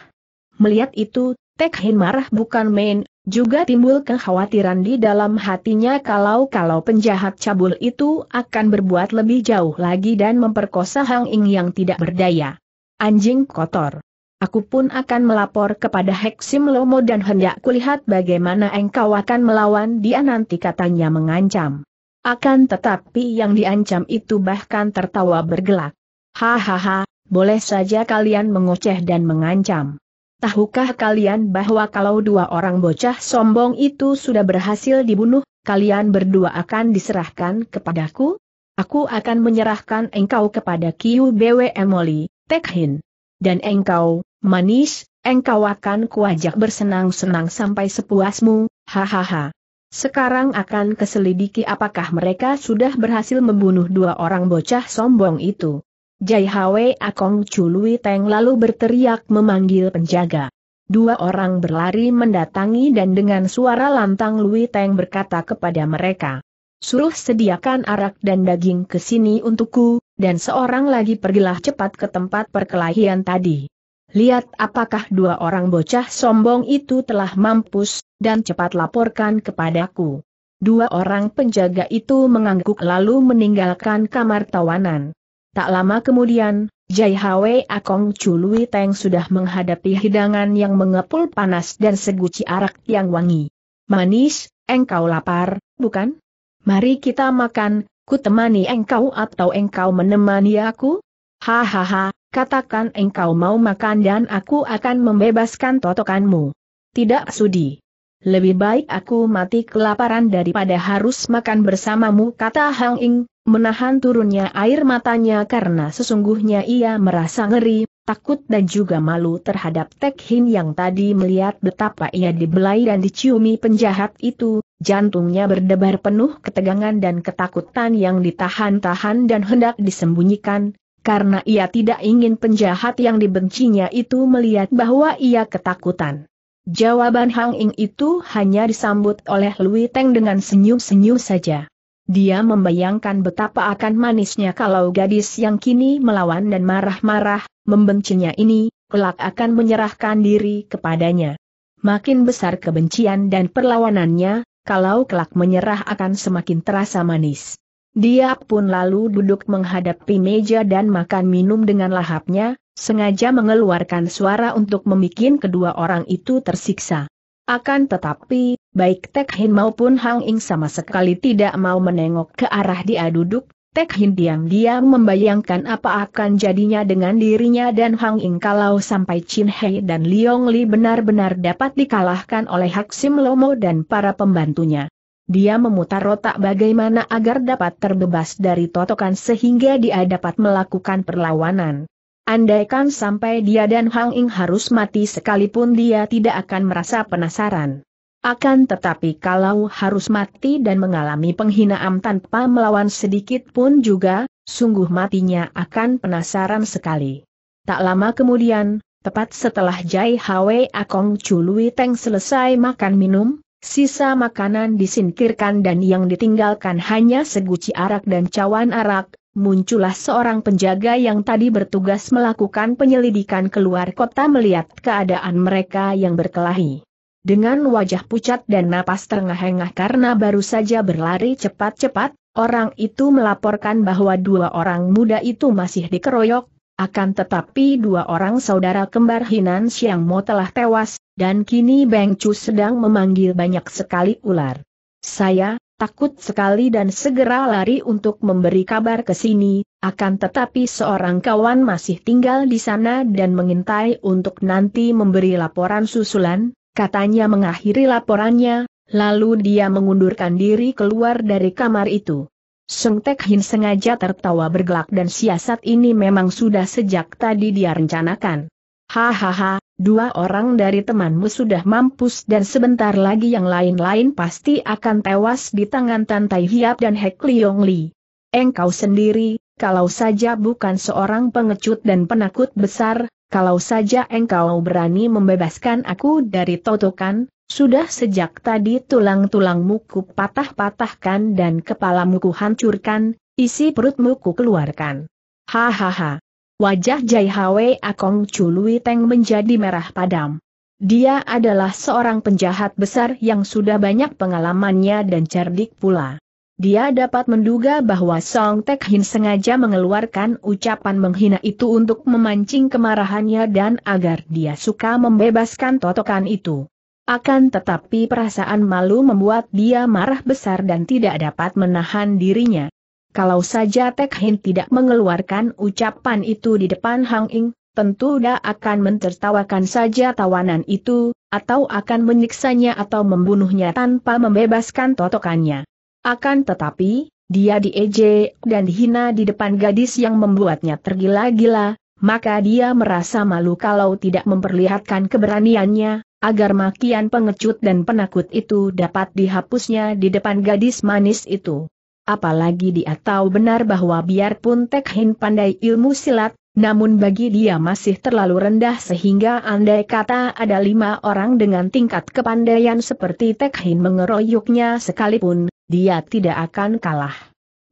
Melihat itu, Tek Hin marah bukan main, juga timbul kekhawatiran di dalam hatinya kalau-kalau penjahat cabul itu akan berbuat lebih jauh lagi dan memperkosa Hang Ing yang tidak berdaya. Anjing kotor. Aku pun akan melapor kepada Heksim Lomo dan hendak kulihat bagaimana engkau akan melawan dia nanti katanya mengancam. Akan tetapi yang diancam itu bahkan tertawa bergelak. Hahaha, boleh saja kalian mengoceh dan mengancam. Tahukah kalian bahwa kalau dua orang bocah sombong itu sudah berhasil dibunuh, kalian berdua akan diserahkan kepadaku? Aku akan menyerahkan engkau kepada Kiu BW Emoli, Tekhin. Dan engkau, manis, engkau akan kuajak bersenang-senang sampai sepuasmu, hahaha. Sekarang akan keselidiki apakah mereka sudah berhasil membunuh dua orang bocah sombong itu. Jai Hwe Akong Chului Teng lalu berteriak memanggil penjaga. Dua orang berlari mendatangi dan dengan suara lantang Lui Teng berkata kepada mereka. Suruh sediakan arak dan daging ke sini untukku, dan seorang lagi pergilah cepat ke tempat perkelahian tadi. Lihat apakah dua orang bocah sombong itu telah mampus, dan cepat laporkan kepadaku. Dua orang penjaga itu mengangguk lalu meninggalkan kamar tawanan. Tak lama kemudian, Jai Hwe Akong Chului Teng sudah menghadapi hidangan yang mengepul panas dan seguci arak yang wangi. Manis, engkau lapar, bukan? Mari kita makan, ku temani engkau atau engkau menemani aku? Hahaha, katakan engkau mau makan dan aku akan membebaskan totokanmu. Tidak sudi. Lebih baik aku mati kelaparan daripada harus makan bersamamu kata Hang Ing, menahan turunnya air matanya karena sesungguhnya ia merasa ngeri, takut dan juga malu terhadap Tek Hin yang tadi melihat betapa ia dibelai dan diciumi penjahat itu, jantungnya berdebar penuh ketegangan dan ketakutan yang ditahan-tahan dan hendak disembunyikan, karena ia tidak ingin penjahat yang dibencinya itu melihat bahwa ia ketakutan. Jawaban Hang Ing itu hanya disambut oleh Lui Teng dengan senyum-senyum saja. Dia membayangkan betapa akan manisnya kalau gadis yang kini melawan dan marah-marah, membencinya ini, kelak akan menyerahkan diri kepadanya. Makin besar kebencian dan perlawanannya, kalau kelak menyerah akan semakin terasa manis. Dia pun lalu duduk menghadapi meja dan makan minum dengan lahapnya, sengaja mengeluarkan suara untuk membuat kedua orang itu tersiksa. Akan tetapi, Baik Tek Hin maupun Hang Ing sama sekali tidak mau menengok ke arah dia duduk, Tek Hin diam-diam membayangkan apa akan jadinya dengan dirinya dan Hang Ing kalau sampai Chin Hei dan Liong Li benar-benar dapat dikalahkan oleh Hak Sim Lomo dan para pembantunya. Dia memutar otak bagaimana agar dapat terbebas dari totokan sehingga dia dapat melakukan perlawanan. Andaikan sampai dia dan Hang Ing harus mati sekalipun dia tidak akan merasa penasaran. Akan tetapi kalau harus mati dan mengalami penghinaan tanpa melawan sedikit pun juga, sungguh matinya akan penasaran sekali. Tak lama kemudian, tepat setelah Jai Hwe Akong Chului Teng selesai makan minum, sisa makanan disingkirkan dan yang ditinggalkan hanya seguci arak dan cawan arak, muncullah seorang penjaga yang tadi bertugas melakukan penyelidikan keluar kota melihat keadaan mereka yang berkelahi. Dengan wajah pucat dan napas terengah-engah karena baru saja berlari cepat-cepat, orang itu melaporkan bahwa dua orang muda itu masih dikeroyok, akan tetapi dua orang saudara kembar Hinan Siang Mo telah tewas, dan kini Beng Chu sedang memanggil banyak sekali ular. Saya, takut sekali dan segera lari untuk memberi kabar ke sini, akan tetapi seorang kawan masih tinggal di sana dan mengintai untuk nanti memberi laporan susulan, katanya mengakhiri laporannya, lalu dia mengundurkan diri keluar dari kamar itu. Seng Tek Hin sengaja tertawa bergelak dan siasat ini memang sudah sejak tadi dia rencanakan. Hahaha, dua orang dari temanmu sudah mampus dan sebentar lagi yang lain-lain pasti akan tewas di tangan Tan Tai Hiap dan Hek Liong Li. Engkau sendiri, kalau saja bukan seorang pengecut dan penakut besar, kalau saja engkau berani membebaskan aku dari totokan, sudah sejak tadi tulang-tulangmu ku patah-patahkan dan kepalamu ku hancurkan, isi perutmu ku keluarkan. Hahaha. Wajah Jai Hwe Akong Chului Teng menjadi merah padam. Dia adalah seorang penjahat besar yang sudah banyak pengalamannya dan cerdik pula. Dia dapat menduga bahwa Song Tek Hin sengaja mengeluarkan ucapan menghina itu untuk memancing kemarahannya dan agar dia suka membebaskan totokan itu. Akan tetapi perasaan malu membuat dia marah besar dan tidak dapat menahan dirinya. Kalau saja Tek Hin tidak mengeluarkan ucapan itu di depan Hang Ing, tentu dia akan mentertawakan saja tawanan itu, atau akan menyiksanya atau membunuhnya tanpa membebaskan totokannya. Akan tetapi, dia diejek dan dihina di depan gadis yang membuatnya tergila-gila, maka dia merasa malu kalau tidak memperlihatkan keberaniannya, agar makian pengecut dan penakut itu dapat dihapusnya di depan gadis manis itu. Apalagi dia tahu benar bahwa biarpun Tek Hin pandai ilmu silat, namun bagi dia masih terlalu rendah sehingga andai kata ada lima orang dengan tingkat kepandaian seperti Tek Hin mengeroyoknya sekalipun, dia tidak akan kalah.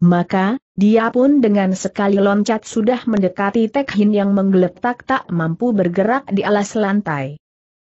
Maka, dia pun dengan sekali loncat sudah mendekati Tekhin yang menggeletak tak mampu bergerak di alas lantai.